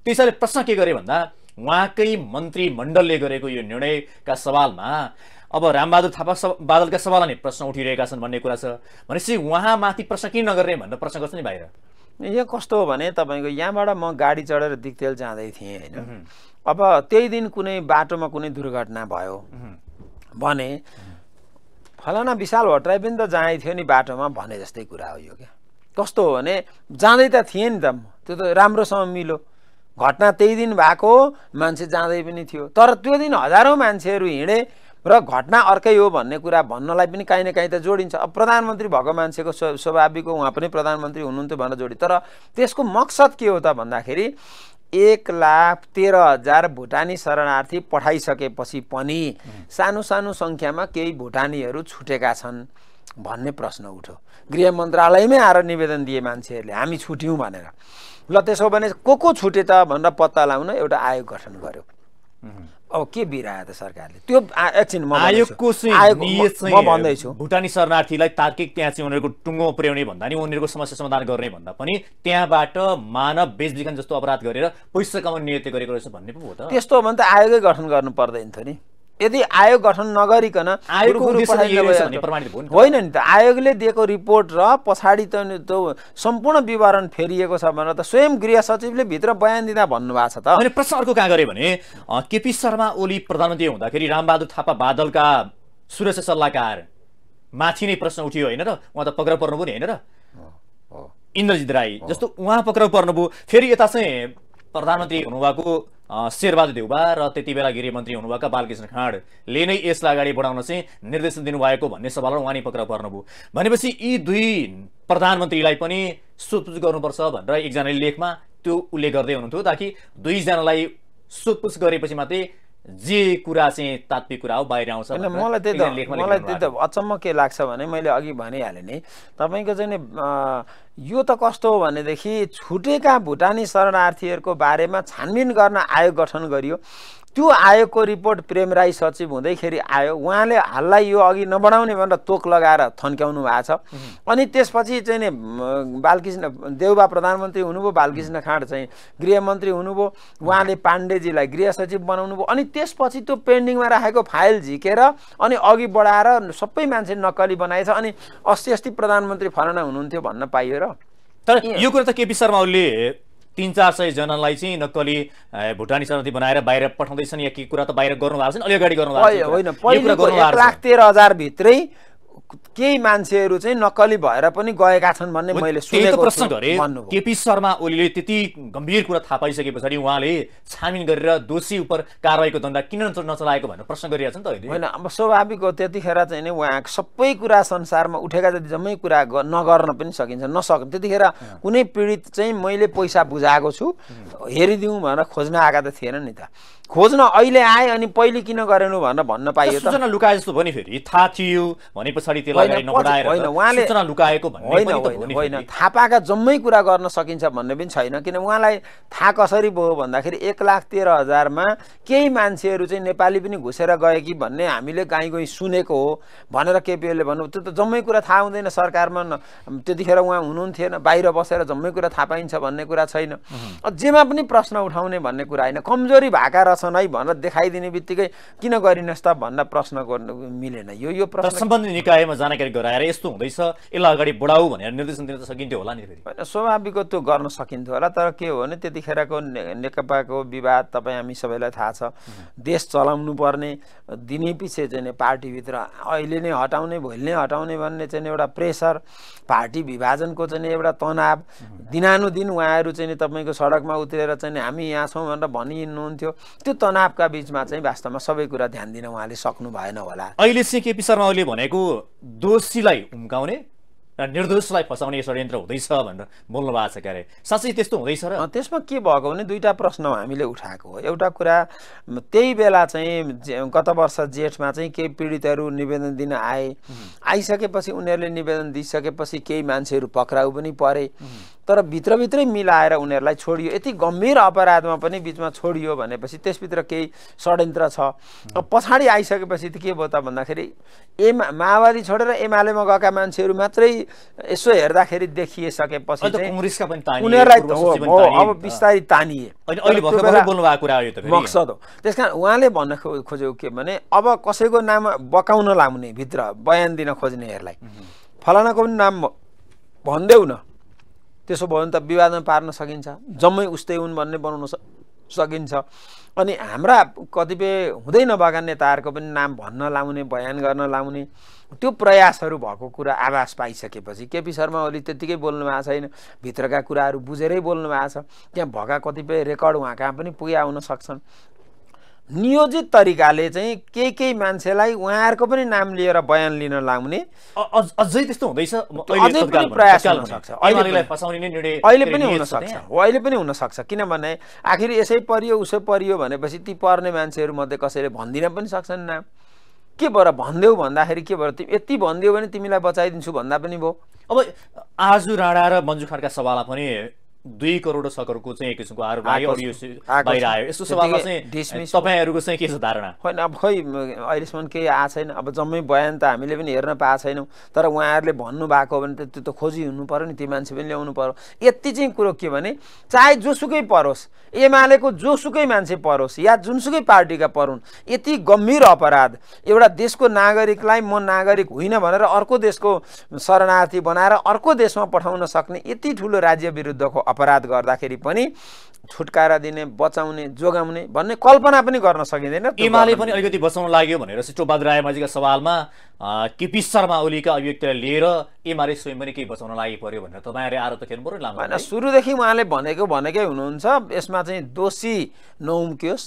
त्यसैले प्रश्न के गरे भन्दा उहाँकै मन्त्रीमण्डलले गरेको यो निर्णयका सवालमा अब रामबहादुर थापा सब बादलका सवाल अनि प्रश्न उठिरहेका छन् भन्ने कुरा छ भनेपछि उहाँमाथि प्रश्न किन नगर्ने भनेर प्रश्न गर्छ नि बाहिर यो कस्तो हो भने तपाईँको यहाँबाट म गाडी चढेर दिक्तेल जाँदै थिएँ होइन अब त्यही दिन कुनै बाटोमा कुनै दुर्घटना भयो भने फलाना विशाल भट्टराई पनि त जाँदै थियो नि बाटोमा भने जस्तै कुरा हो यो क्या कस्तो हो भने जाँदै त थिएँ नि त त्यो त राम्रोसँग मिलो घटना त्यही दिन भएको मान्छे जाँदै पनि थियो तर त्यो दिन हजारौँ मान्छेहरू हिँडे र घटना अर्कै हो भन्ने कुरा भन्नलाई पनि काहीँ न काहीँ त जोडिन्छ अब प्रधानमन्त्री भएको मान्छेको स्वाभाविक उहाँ पनि प्रधानमन्त्री हुनुहुन्थ्यो भनेर जोडियो तर त्यसको मकसद के हो त भन्दाखेरि एक लाख तेह्र हजार भुटानी शरणार्थी पठाइसकेपछि पनि सानो सानो सङ्ख्यामा केही भुटानीहरू छुटेका छन् भन्ने प्रश्न उठ्यो गृह मन्त्रालयमै आएर निवेदन दिए मान्छेहरूले हामी छुट्यौँ भनेर ल त्यसो भने को को छुटे त भनेर पत्ता लगाउन एउटा आयोग गठन गर्यो अब के बिरायो त सरकारले त्यो एकछिन आयोगको भन्दैछु भुटानी शरणार्थीलाई तार्किक त्यहाँ चाहिँ उनीहरूको टुङ्गो पुर्याउने भन्दा नि उनीहरूको समस्या समाधान गर्ने भन्दा पनि त्यहाँबाट मानव बेचबिखन जस्तो अपराध गरेर पैसा कमाउने नियुक्ति गरेको रहेछ भन्ने पो हो त त्यस्तो हो भने त आयोगै गठन गर्नु पर्दैन थियो नि यदि आयोग गठन नगरिकन होइन नि त आयोगले दिएको रिपोर्ट र पछाडि त त्यो सम्पूर्ण विवरण फेरिएको छ भनेर त स्वयं गृह सचिवले भित्र बयान दिँदा भन्नुभएको छ त अनि प्रश्न अर्को कहाँ गरे भने केपी शर्मा ओली प्रधानमन्त्री हुँदाखेरि रामबहादुर थापा बादलका सुरक्षा सल्लाहकार माथि नै प्रश्न उठ्यो होइन र उहाँ त पक्राउ पर्नु नि होइन र इन्द्रजित राई जस्तो उहाँ पक्राउ पर्नुभयो फेरि यता चाहिँ प्रधानमन्त्री हुनुभएको शेरबहादुर देउबा र त्यति बेला गृहमन्त्री हुनुभएका बालकृष्ण खाँडले नै यसलाई अगाडि बढाउन चाहिँ निर्देशन दिनुभएको भन्ने सवालमा उहाँ नै पक्राउ पर्नुभयो भनेपछि यी दुई प्रधानमन्त्रीलाई पनि सोधपुछ गर्नुपर्छ भनेर एकजनाले लेखमा त्यो उल्लेख गर्दै हुनुहुन्थ्यो ताकि दुईजनालाई सोधपुछ गरेपछि मात्रै जे कुरा चाहिँ तात्विक कुरा हो बाहिर आउँछ मलाई त्यही त मलाई त्यही त अचम्म के लाग्छ भने मैले अघि भनिहालेँ नि तपाईँको चाहिँ नि यो त कस्तो हो भनेदेखि छुटेका भुटानी शरणार्थीहरूको बारेमा छानबिन गर्न आयोग गठन गरियो त्यो आयोगको रिपोर्ट प्रेम राई सचिव हुँदैखेरि आयो उहाँले हाललाई यो अघि नबढाउने भनेर तोक लगाएर थन्क्याउनु भएको छ अनि त्यसपछि चाहिँ नि बालकृष्ण देउबा प्रधानमन्त्री हुनुभयो बालकृष्ण खाँड चाहिँ गृहमन्त्री हुनुभयो उहाँले पाण्डेजीलाई गृह सचिव बनाउनु भयो अनि त्यसपछि त्यो पेन्डिङमा राखेको फाइल झिकेर अनि अघि बढाएर सबै मान्छे नक्कली बनाएछ अनि अस्ति अस्ति प्रधानमन्त्री फलाना हुनुहुन्थ्यो भन्न पाइयो र तर यो कुरा त केपी शर्मा ओलीले तिन चार जनालाई चाहिँ नक्कली भुटानी शरणार्थी बनाएर बाहिर पठाउँदैछन् या के कुरा त बाहिर गर्नु भएको छ अलि अगाडि गर्नु भएको छ लाख हजार भित्रै केही मान्छेहरू चाहिँ नक्कली भएर पनि गएका छन् भन्ने मैले सुनेको प्रश्न गरेँ केपी शर्मा ओलीले त्यति गम्भीर कुरा थाहा पाइसके पछाडि उहाँले छानबिन गरेर दोषी उप कारवाहीको धन्दा किन नचलाएको भनेर प्रश्न गरिरहेको छ नि त होइन अब स्वाभाविक हो त्यतिखेर चाहिँ नि उहाँ सबै कुरा संसारमा उठेका जति जम्मै कुरा नगर्न पनि सकिन्छ नसक्नु त्यतिखेर कुनै पीडित चाहिँ मैले पैसा बुझाएको छु हेरिदिउँ भनेर खोज्न आएका त थिएन नि त खोज्न अहिले आए अनि पहिले किन गरेनु भनेर भन्न पाइयो सूचना लुकाए जस्तो पनि फेरि थाहा थियो भने पछाडि होइन उहाँले सूचना लुकाएको होइन होइन थाहा पाएका जम्मै कुरा गर्न सकिन्छ भन्ने पनि छैन किन उहाँलाई थाहा कसरी भयो भन्दाखेरि एक लाख तेह्र हजारमा केही मान्छेहरू चाहिँ नेपाली पनि घुसेर गए कि भन्ने हामीले गाई गई सुनेको हो भनेर केपिओले भन्नु त्यो त जम्मै कुरा थाहा हुँदैन सरकारमा त्यतिखेर उहाँ हुनुहुन्थेन बाहिर बसेर जम्मै कुरा थाहा पाइन्छ भन्ने कुरा छैन जेमा पनि प्रश्न उठाउने भन्ने कुरा होइन कमजोरी भएका रहेछ गर्छन् है भनेर देखाइदिने बित्तिकै किन गरिनुहोस् त भन्दा प्रश्न गर्नु मिलेन यो यो प्रश्न सम्बन्धित निकायमा जानकारी गराएर यस्तो हुँदैछ यसलाई अगाडि बढाऊ भनेर निर्देशन दिन त सकिन्थ्यो होला नि फेरि स्वाभाविक त्यो गर्न सकिन्थ्यो होला तर के हो भने त्यतिखेरको नेकपाको विवाद तपाईँ हामी सबैलाई थाहा छ देश चलाउनु पर्ने दिने पछि चाहिँ पार्टीभित्र अहिले नै हटाउने भोलि नै हटाउने भन्ने चाहिँ एउटा प्रेसर पार्टी विभाजनको चाहिँ एउटा तनाव दिनानुदिन उहाँहरू चाहिँ तपाईँको सडकमा उत्रेर चाहिँ हामी यहाँ छौँ भनेर भनिनुहुन्थ्यो त्यो तनावका बिचमा चाहिँ वास्तवमा सबै कुरा ध्यान दिन उहाँले सक्नु भएन होला अहिले चाहिँ केपी शर्मा ओली भनेको दोषीलाई उम्काउने र निर्दोषलाई फसाउने षड्यन्त्र हुँदैछ भनेर बोल्नु भएको छ क्यारे साँच्चै त्यस्तो हुँदैछ र त्यसमा के भएको भने दुईवटा प्रश्न हामीले उठाएको हो एउटा कुरा त्यही बेला चाहिँ गत वर्ष जेठमा चाहिँ केही पीडितहरू निवेदन दिन आए आइसकेपछि उनीहरूले निवेदन दिइसकेपछि केही मान्छेहरू पक्राउ पनि परे तर भित्रभित्रै मिलाएर उनीहरूलाई छोडियो यति गम्भीर अपराधमा पनि बिचमा छोडियो भनेपछि त्यसभित्र केही षड्यन्त्र छ पछाडि आइसकेपछि त के भयो त भन्दाखेरि एमा माओवादी छोडेर एमालेमा गएका मान्छेहरू मात्रै यसो हेर्दाखेरि देखिएसकेपछि उनीहरूलाई अब बिस्तारै तानिए मकसद हो त्यस कारण उहाँले भन्न खोजेको के भने अब कसैको नाम बकाउन लाउने भित्र बयान दिन खोज्नेहरूलाई फलानाको पनि नाम भन्देऊ न त्यसो भयो भने त विवादमा पार्न सकिन्छ जम्मै उस्तै हुन् भन्ने बनाउन सकिन्छ अनि हाम्रा कतिपय हुँदै नभएका नेताहरूको पनि नाम भन्न लाउने बयान गर्न लाउने त्यो प्रयासहरू भएको कुरा आभास पाइसकेपछि केपी शर्मा ओली त्यत्तिकै बोल्नु भएको छैन भित्रका कुराहरू बुझेरै बोल्नु भएको छ त्यहाँ भएका कतिपय रेकर्ड उहाँ कहाँ पनि पुगे आउन सक्छन् नियोजित तरिकाले चाहिँ केही केही मान्छेलाई उहाँहरूको पनि नाम लिएर बयान लिन लाउने अझै त्यस्तो हुँदैछ अझै पनि प्रयास हुनसक्छ अहिले पनि हुनसक्छ हो अहिले पनि हुनसक्छ किनभने आखिर यसै परियो उसै परियो भनेपछि ती पर्ने मान्छेहरूमध्ये कसैले भनिदिन पनि सक्छन् नाम के भएर भनिदेऊ भन्दाखेरि के भएर यति भनिदियो भने तिमीलाई बचाइदिन्छु भन्दा पनि भयो अब आज राणा र मन्जु खड्का सभालाई पनि दुई करोड सकरको चाहिँ एक किसिमको आरोप लाग्यो अरू बाहिर आयो यस्तो सवालमा चाहिँ तपाईँहरूको चाहिँ के छ धारणा होइन अब खोइ अहिलेसम्म केही आएको छैन अब जम्मै बयान त हामीले पनि हेर्न पाएको छैनौँ तर उहाँहरूले भन्नुभएको हो भने त त्यो त खोजी हुनु पऱ्यो नि ती मान्छे पनि ल्याउनु पऱ्यो यति चाहिँ कुरो के भने चाहे जोसुकै परोस् एमालेको जोसुकै मान्छे परोस् या जुनसुकै पार्टीका परुन् यति गम्भीर अपराध एउटा देशको नागरिकलाई म नागरिक होइन भनेर अर्को देशको शरणार्थी बनाएर अर्को देशमा पठाउन सक्ने यति ठुलो राज्य विरुद्धको अपराध गर्दाखेरि पनि छुटकारा दिने बचाउने जोगाउने भन्ने कल्पना पनि गर्न सकिँदैन एमाले पनि अलिकति बचाउन लाग्यो भनेर सिटोबहादुर रायमाझीका सवालमा केपी शर्मा ओलीका अभिव्यक्तिलाई लिएर एमाले स्वयं पनि केही बचाउन लागि पर्यो भनेर तपाईँहरूले आरोप त खेल्नु पऱ्यो लामो सुरुदेखि उहाँले भनेको भनेकै हुनुहुन्छ यसमा चाहिँ दोषी नहुम्कियोस्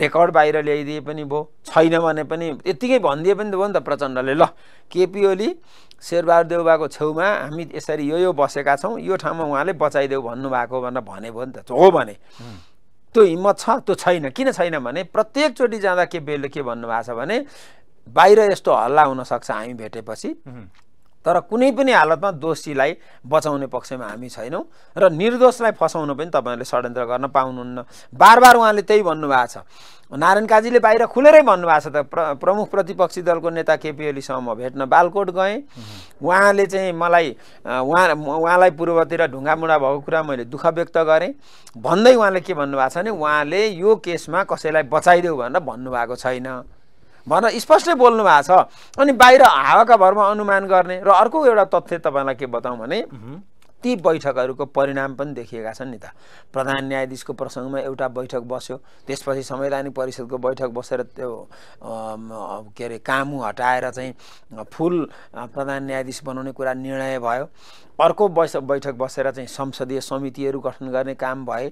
रेकर्ड बाहिर ल्याइदिए पनि भयो छैन भने पनि यत्तिकै भनिदिए पनि त भयो नि त प्रचण्डले ल केपी ओली शेरबहादुर देउबाको छेउमा हामी यसरी यो यो बसेका छौँ यो ठाउँमा उहाँले बचाइदेऊ भन्नुभएको भनेर भने भयो नि त हो भने त्यो हिम्मत छ त्यो छैन किन छैन भने प्रत्येकचोटि जाँदा केपीओलीले के भन्नुभएको छ भने बाहिर यस्तो हल्ला हुनसक्छ हामी भेटेपछि तर कुनै पनि हालतमा दोषीलाई बचाउने पक्षमा हामी छैनौँ र निर्दोषलाई फसाउन पनि तपाईँहरूले षड्यन्त्र गर्न पाउनुहुन्न बार बार उहाँले त्यही भन्नुभएको छ नारायण काजीले बाहिर खुलेरै भन्नुभएको छ त प्र प्रमुख प्रतिपक्षी दलको नेता केपी ओलीसँग म भेट्न बालकोट गएँ उहाँले चाहिँ मलाई उहाँ उहाँलाई पूर्वतिर ढुङ्गामुढा भएको कुरा मैले दुःख व्यक्त गरेँ भन्दै उहाँले के भन्नुभएको छ भने उहाँले यो केसमा कसैलाई बचाइदेऊ भनेर भन्नुभएको छैन भनेर स्पष्टै बोल्नु भएको छ अनि बाहिर हावाका भरमा अनुमान गर्ने र अर्को एउटा तथ्य तपाईँलाई के बताउँ भने ती बैठकहरूको परिणाम पनि देखिएका छन् नि त प्रधान न्यायाधीशको प्रसङ्गमा एउटा बैठक बस्यो त्यसपछि संवैधानिक परिषदको बैठक बसेर त्यो के अरे कामु हटाएर चाहिँ फुल प्रधान न्यायाधीश बनाउने कुरा निर्णय भयो अर्को बस बैठक बसेर चाहिँ संसदीय समितिहरू गठन गर्ने काम भए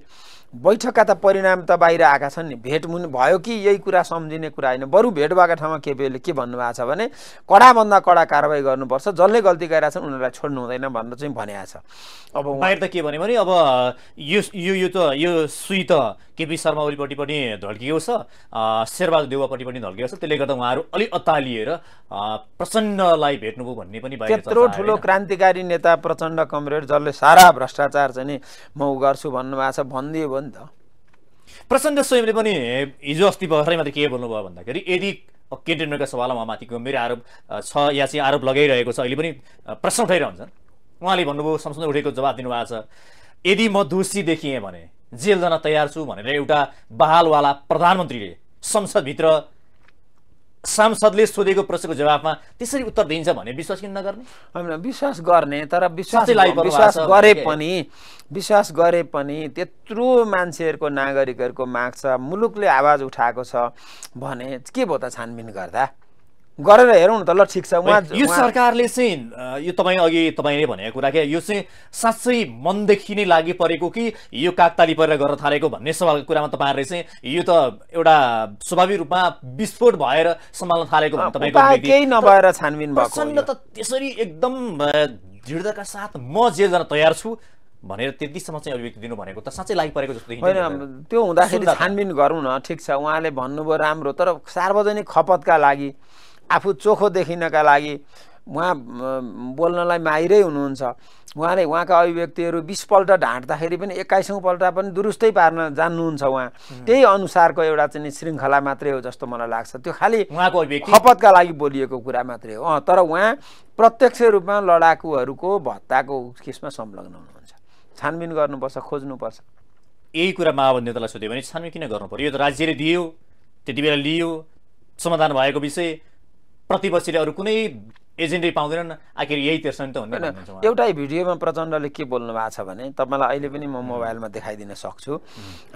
बैठकका त परिणाम त बाहिर आएका छन् नि भेट मुन भयो कि यही कुरा सम्झिने कुरा होइन बरु भेट भएको ठाउँमा केपीले के भन्नुभएको छ भने कडाभन्दा कडा कारवाही गर्नुपर्छ जसले गल्ती गरेका छन् उनीहरूलाई छोड्नु हुँदैन भनेर चाहिँ भनेको छ अब बाहिर त के भन्यो भने अब यो यो यो त यो सुई त केपी शर्मा ओलीपट्टि पनि ढल्किएको छ शेरबहादुर देवपट्टि पनि ढल्किएको छ त्यसले गर्दा उहाँहरू अलिक अतालिएर प्रचण्डलाई भेट्नुभयो भन्ने पनि त्यत्रो ठुलो क्रान्तिकारी नेता प्रचण्ड कमरेड जसले सारा भ्रष्टाचार चाहिँ नि म ऊ गर्छु भन्नुभएको छ भनिदियो भने त प्रचण्ड स्वयंले पनि हिजो अस्ति भर्खरै मात्रै के बोल्नुभयो भन्दाखेरि यदि केन्टेनमेन्टका सवालमा उहाँ माथिको मेरो आरोप छ या चाहिँ आरोप लगाइरहेको छ अहिले पनि प्रश्न उठाइरहन्छन् उहाँले भन्नुभयो संसदमा उठेको जवाब दिनुभएको छ यदि म दोषी देखिएँ भने जेल जान तयार छु भनेर एउटा बहालवाला प्रधानमन्त्रीले संसदभित्र सांसदले सोधेको प्रश्नको जवाबमा त्यसरी उत्तर दिइन्छ भने विश्वास किन नगर्ने होइन विश्वास गर्ने तर विश्वास विश्वास गरे पनि विश्वास गरे पनि त्यत्रो मान्छेहरूको नागरिकहरूको माग छ मुलुकले आवाज उठाएको छ भने के भयो त छानबिन गर्दा गरेर हेरौँ न त ल ठिक छ उहाँ यो सरकारले चाहिँ यो तपाईँ अघि तपाईँले भनेको कुरा क्या यो चाहिँ साँच्चै मनदेखि नै लागि परेको कि यो कागताली परेर गर्न थालेको भन्ने सवालको कुरामा तपाईँहरूले चाहिँ यो त एउटा स्वाभाविक रूपमा विस्फोट भएर सम्हाल्न थालेको तपाईँको केही नभएर छानबिन भएको त त्यसरी एकदम दृढताका साथ म जेल जान तयार छु भनेर त्यतिसम्म चाहिँ अभिव्यक्ति दिनु भनेको त साँच्चै लागि परेको जस्तो होइन त्यो हुँदाखेरि छानबिन गरौँ न ठिक छ उहाँले भन्नुभयो राम्रो तर सार्वजनिक खपतका लागि आफू चोखो देखिनका लागि उहाँ बोल्नलाई माहिरै हुनुहुन्छ उहाँले उहाँका अभिव्यक्तिहरू बिसपल्ट ढाँट्दाखेरि पनि एक्काइसौँपल्ट पनि दुरुस्तै पार्न जान्नुहुन्छ उहाँ त्यही अनुसारको एउटा चाहिँ श्रृङ्खला मात्रै हो जस्तो मलाई लाग्छ त्यो खालि उहाँको अभिव्यक्ति खपतका लागि बोलिएको कुरा मात्रै हो तर उहाँ प्रत्यक्ष रूपमा लडाकुहरूको भत्ताको केसमा संलग्न हुनुहुन्छ छानबिन गर्नुपर्छ खोज्नुपर्छ यही कुरा माओवादी नेतालाई सोध्यो भने छानबिन किन गर्नु पर्यो यो त राज्यले दियो त्यति बेला लियो समाधान भएको विषय प्रतिपक्षले अरू कुनै एजेन्डै पाउँदैनन् आखिर यही नि त हुन्न एउटै भिडियोमा प्रचण्डले के बोल्नु भएको छ भने तपाईँलाई अहिले पनि म मोबाइलमा देखाइदिन सक्छु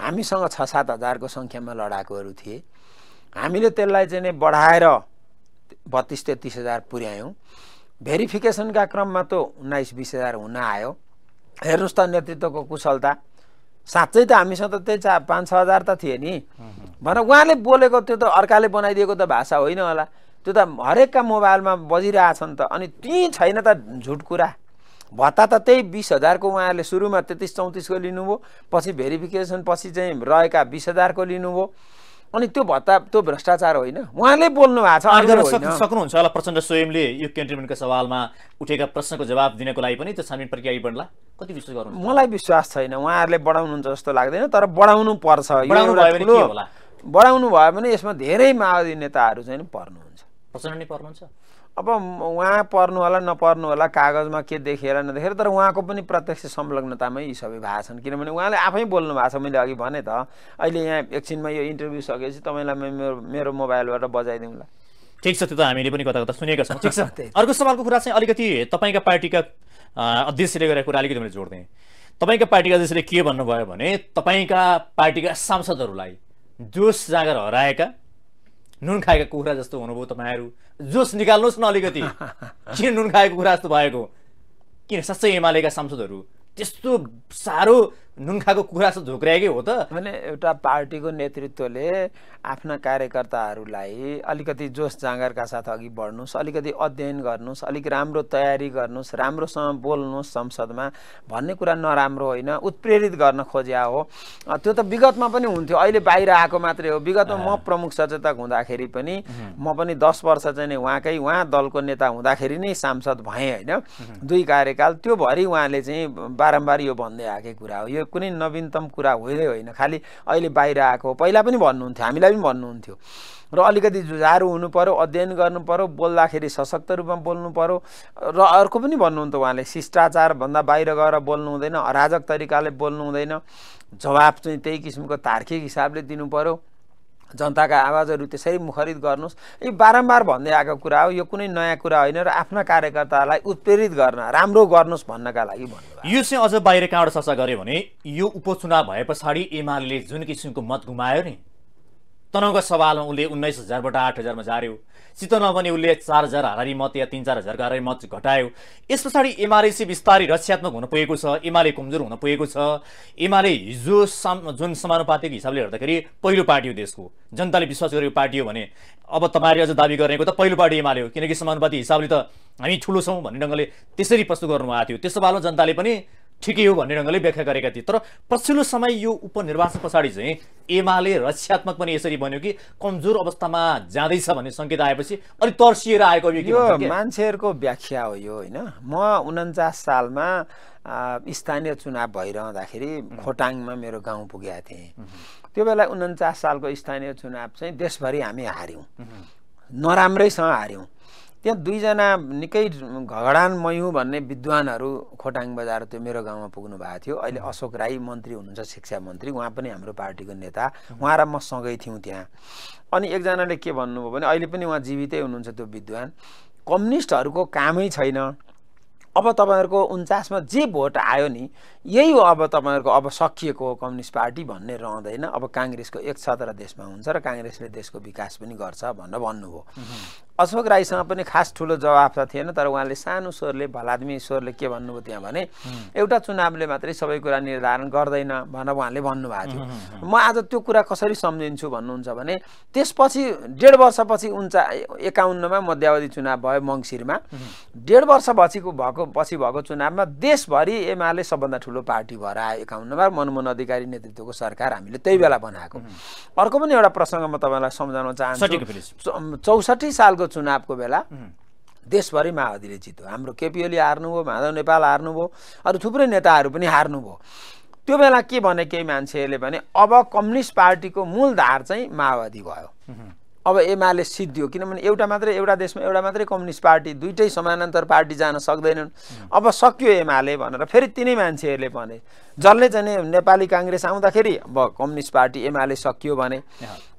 हामीसँग छ सात हजारको सङ्ख्यामा लडाकुहरू थिए हामीले त्यसलाई चाहिँ नै बढाएर बत्तिस तेत्तिस हजार पुर्यायौँ भेरिफिकेसनका क्रममा त उन्नाइस बिस हजार हुन आयो हेर्नुहोस् त नेतृत्वको कुशलता साँच्चै त हामीसँग त त्यही चार पाँच छ हजार त थिए नि भनेर उहाँले बोलेको त्यो त अर्काले बनाइदिएको त भाषा होइन होला त्यो त हरेकका मोबाइलमा बजिरहेछ नि त अनि त्यहीँ छैन त झुट कुरा भत्ता त त्यही बिस हजारको उहाँहरूले सुरुमा तेत्तिस चौतिसको लिनुभयो पछि भेरिफिकेसन पछि चाहिँ रहेका बिस हजारको लिनुभयो अनि त्यो भत्ता त्यो भ्रष्टाचार होइन उहाँले बोल्नु भएको छ सक्नुहुन्छ होला प्रचण्ड स्वयंले यो क्यान्टोनमेन्टको सवालमा उठेका प्रश्नको जवाब दिनको लागि पनि त्यो छानबिन प्रक्रिया बढ्ला कति विश्वास गर्नु मलाई विश्वास छैन उहाँहरूले बढाउनुहुन्छ जस्तो लाग्दैन तर बढाउनु पर्छ बढाउनु भयो भने यसमा धेरै माओवादी नेताहरू चाहिँ पर्नु प्रचण्ड नै पर्नुहुन्छ अब उहाँ पर्नु होला नपर्नु होला कागजमा के देखेर नदेखेर तर उहाँको पनि प्रत्यक्ष संलग्नतामै यी सबै भएको छन् किनभने उहाँले आफै बोल्नु भएको छ मैले अघि भने त अहिले यहाँ एकछिनमा यो इन्टरभ्यू सकेपछि तपाईँलाई मेरो मेरो मोबाइलबाट बजाइदिउँला ठिक छ त्यो त हामीले पनि कता कता सुनेका छौँ ठिक छ अर्को सवालको कुरा चाहिँ अलिकति तपाईँका पार्टीका अध्यक्षले गरेको कुरा अलिकति मैले जोड्दै तपाईँका पार्टीका अध्यक्षले के भन्नुभयो भने तपाईँका पार्टीका सांसदहरूलाई जोस जागर हराएका नुन खाएको कुखुरा जस्तो हुनुभयो तपाईँहरू जोस निकाल्नुहोस् न अलिकति किन नुन खाएको कुखुरा जस्तो भएको किन साँच्चै एमालेका सांसदहरू त्यस्तो साह्रो नुङ्खाको कुरा झोक्राएकै हो त भने एउटा पार्टीको नेतृत्वले आफ्ना कार्यकर्ताहरूलाई अलिकति जोस जाँगरका साथ अघि बढ्नुहोस् अलिकति अध्ययन गर्नुहोस् अलिक राम्रो तयारी गर्नुहोस् राम्रोसँग बोल्नुहोस् संसदमा भन्ने कुरा नराम्रो होइन उत्प्रेरित गर्न खोज्या हो त्यो त विगतमा पनि हुन्थ्यो अहिले बाहिर आएको मात्रै हो विगतमा म प्रमुख सचेतक हुँदाखेरि पनि म पनि दस वर्ष चाहिँ नै उहाँकै उहाँ दलको नेता हुँदाखेरि नै सांसद भएँ होइन दुई कार्यकाल त्योभरि उहाँले चाहिँ बारम्बार यो भन्दै आएकै कुरा हो यो कुनै नवीनतम कुरा हुँदै होइन खालि अहिले बाहिर आएको पहिला पनि भन्नुहुन्थ्यो हामीलाई पनि भन्नुहुन्थ्यो र अलिकति जुझारु हुनु पऱ्यो अध्ययन गर्नु पऱ्यो बोल्दाखेरि सशक्त रूपमा बोल्नु पऱ्यो र अर्को पनि भन्नुहुन्थ्यो उहाँले शिष्टाचारभन्दा बाहिर गएर बोल्नु हुँदैन अराजक तरिकाले बोल्नु हुँदैन जवाब चाहिँ त्यही किसिमको तार्किक हिसाबले दिनु पऱ्यो जनताका आवाजहरू त्यसरी मुखरित गर्नुहोस् यो बारम्बार भन्दै आएको कुरा हो यो कुनै नयाँ कुरा होइन र आफ्ना कार्यकर्तालाई उत्प्रेरित गर्न राम्रो गर्नुहोस् भन्नका लागि भन्नु यो चाहिँ अझ बाहिर कहाँबाट चर्चा गऱ्यो भने यो उपचुनाव भए पछाडि एमाले जुन किसिमको मत गुमायो नि तनाउका सवालमा उसले उन्नाइस हजारबाट आठ हजारमा झार्यो चित्त पनि उसले चार हजार हारी मत या तिन चार हजार हारी मत घटायो यस पछाडि चाहिँ बिस्तारै रक्षात्मक हुन पुगेको छ एमाले कमजोर हुन पुगेको छ एमाले हिजो साम जुन समानुपातिक हिसाबले हेर्दाखेरि पहिलो पार्टी हो देशको जनताले विश्वास गरेको पार्टी हो भने अब तपाईँले अझ दाबी गरेको त पहिलो पार्टी एमाले हो किनकि समानुपातिक हिसाबले त हामी ठुलो छौँ भन्ने ढङ्गले त्यसरी प्रस्तुत गर्नुभएको थियो त्यसो बालमा जनताले पनि ठिकै हो भन्ने ढङ्गले व्याख्या गरेका थिए तर पछिल्लो समय यो उपनिर्वाचन पछाडि चाहिँ एमाले रक्षात्मक पनि यसरी बन्यो कि कमजोर अवस्थामा जाँदैछ भन्ने सङ्केत आएपछि अलिक तर्सिएर आएको यो मान्छेहरूको व्याख्या हो यो होइन म उन्चास सालमा स्थानीय चुनाव भइरहँदाखेरि खोटाङमा मेरो गाउँ पुगेका थिएँ त्यो बेला उन्चास सालको स्थानीय चुनाव चाहिँ देशभरि हामी हार्यौँ नराम्रैसँग हार्यौँ त्यहाँ दुईजना निकै घगडान मयु भन्ने विद्वानहरू खोटाङ बजार त्यो मेरो गाउँमा पुग्नु भएको थियो अहिले अशोक राई मन्त्री हुनुहुन्छ शिक्षा मन्त्री उहाँ पनि हाम्रो पार्टीको नेता उहाँ र म सँगै थियौँ त्यहाँ अनि एकजनाले के भन्नुभयो भने अहिले पनि उहाँ जीवितै हुनुहुन्छ त्यो विद्वान कम्युनिस्टहरूको कामै छैन अब तपाईँहरूको उन्चासमा जे भोट आयो नि यही हो अब तपाईँहरूको अब सकिएको हो कम्युनिस्ट पार्टी भन्ने रहँदैन अब काङ्ग्रेसको एक छत्र देशमा हुन्छ र काङ्ग्रेसले देशको विकास पनि गर्छ भनेर भन्नुभयो अशोक राईसँग पनि खास ठुलो जवाफ त थिएन तर उहाँले सानो स्वरले भलादमी स्वरले के भन्नुभयो त्यहाँ भने एउटा चुनावले मात्रै सबै कुरा निर्धारण गर्दैन भनेर उहाँले भन्नुभएको थियो म आज त्यो कुरा कसरी सम्झिन्छु भन्नुहुन्छ भने त्यसपछि डेढ वर्षपछि उन्चा एकाउन्नमा मध्यावधि चुनाव भयो मङ्सिरमा डेढ वर्षपछिको भएको पछि भएको चुनावमा देशभरि एमाले सबभन्दा ठुलो पार्टी भएर आयो एकाउन्नमा मनमोहन अधिकारी नेतृत्वको सरकार हामीले त्यही बेला बनाएको अर्को पनि एउटा प्रसङ्ग म तपाईँलाई सम्झाउन चाहन्छु चौसठी सालको चुनावको बेला देशभरि माओवादीले जित्यो हाम्रो केपी ओली हार्नुभयो माधव नेपाल हार्नुभयो अरू थुप्रै नेताहरू पनि हार्नुभयो त्यो बेला के भने केही मान्छेहरूले भने अब कम्युनिस्ट पार्टीको मूल धार चाहिँ माओवादी भयो अब एमाले सिद्धियो किनभने एउटा मात्रै एउटा देशमा एउटा मात्रै कम्युनिस्ट पार्टी दुइटै समानान्तर पार्टी जान सक्दैनन् अब सक्यो एमाले भनेर फेरि तिनै मान्छेहरूले भने जसले चाहिँ नेपाली काङ्ग्रेस आउँदाखेरि अब कम्युनिस्ट पार्टी एमाले सकियो भने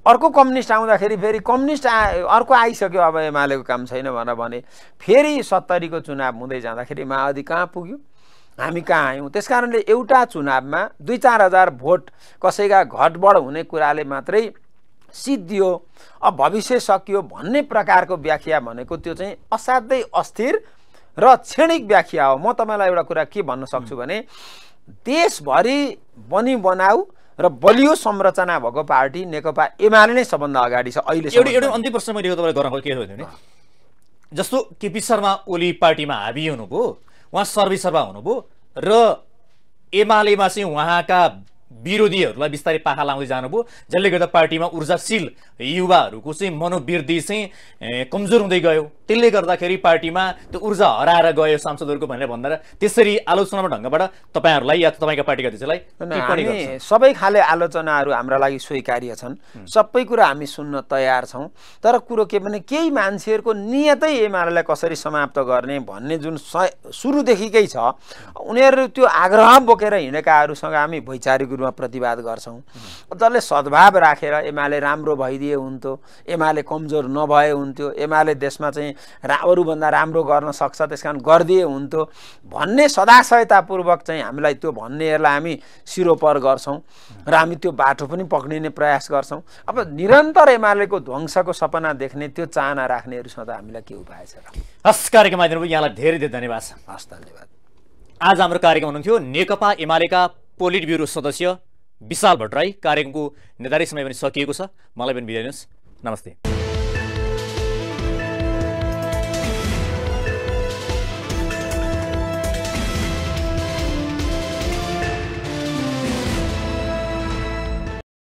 अर्को कम्युनिस्ट आउँदाखेरि फेरि कम्युनिस्ट आ अर्को आइसक्यो अब एमालेको काम छैन भनेर भने फेरि सत्तरीको चुनाव हुँदै जाँदाखेरि माओवादी कहाँ पुग्यो हामी कहाँ आयौँ त्यस कारणले एउटा चुनावमा दुई चार हजार भोट कसैका घटबड हुने कुराले मात्रै सिद्धियो अब भविष्य सकियो भन्ने प्रकारको व्याख्या भनेको त्यो चाहिँ असाध्यै अस्थिर र क्षणिक व्याख्या हो म तपाईँलाई एउटा कुरा के भन्न सक्छु भने देशभरि बनी बनाऊ र बलियो संरचना भएको पार्टी नेकपा एमाले नै सबभन्दा अगाडि छ अहिले एउटा एउटा अन्तिम प्रश्न मैले तपाईँलाई गराउँको के हो भने जस्तो केपी शर्मा ओली पार्टीमा हाबी हुनुभयो उहाँ सर्वे हुनुभयो र एमालेमा चाहिँ उहाँका विरोधीहरूलाई बिस्तारै पाखा लाउँदै जानुभयो जसले गर्दा पार्टीमा ऊर्जाशील युवाहरूको चाहिँ मनोवृद्धि चाहिँ कमजोर हुँदै गयो त्यसले गर्दाखेरि पार्टीमा त्यो ऊर्जा हराएर गयो सांसदहरूको भनेर भन्दा त्यसरी आलोचनामा ढङ्गबाट तपाईँहरूलाई या त तपाईँको पार्टीका अध्यक्षलाई सबै खाले आलोचनाहरू हाम्रा लागि स्वीकार्य छन् सबै कुरा हामी सुन्न तयार छौँ तर कुरो के भने केही मान्छेहरूको नियतै एमालेलाई कसरी समाप्त गर्ने भन्ने जुन सुरुदेखिकै छ उनीहरू त्यो आग्रह बोकेर हिँडेकाहरूसँग हामी वैचारिक रूपमा प्रतिवाद गर्छौँ जसले सद्भाव राखेर रा, एमाले राम्रो भइदिए हुन्थ्यो एमाले कमजोर नभए हुन्थ्यो एमाले देशमा चाहिँ रा अरूभन्दा राम्रो गर्न सक्छ त्यस कारण गरिदिए हुन्थ्यो भन्ने सदाशयतापूर्वक चाहिँ हामीलाई त्यो भन्नेहरूलाई हामी सिरोपर गर्छौँ र हामी त्यो बाटो पनि पक्रिने प्रयास गर्छौँ अब निरन्तर एमालेको ध्वंसको सपना देख्ने त्यो चाहना राख्नेहरूसँग त हामीलाई के उपाय छ हस् कार्यक्रम आइदिनु यहाँलाई धेरै धेरै धन्यवाद हस् धन्यवाद आज हाम्रो कार्यक्रम हुनुहुन्थ्यो नेकपा एमालेका पोलिट ब्युरो सदस्य विशाल भट्टराई कार्यक्रमको निर्धारित समय पनि सकिएको छ मलाई पनि बिदा दिनुहोस् नमस्ते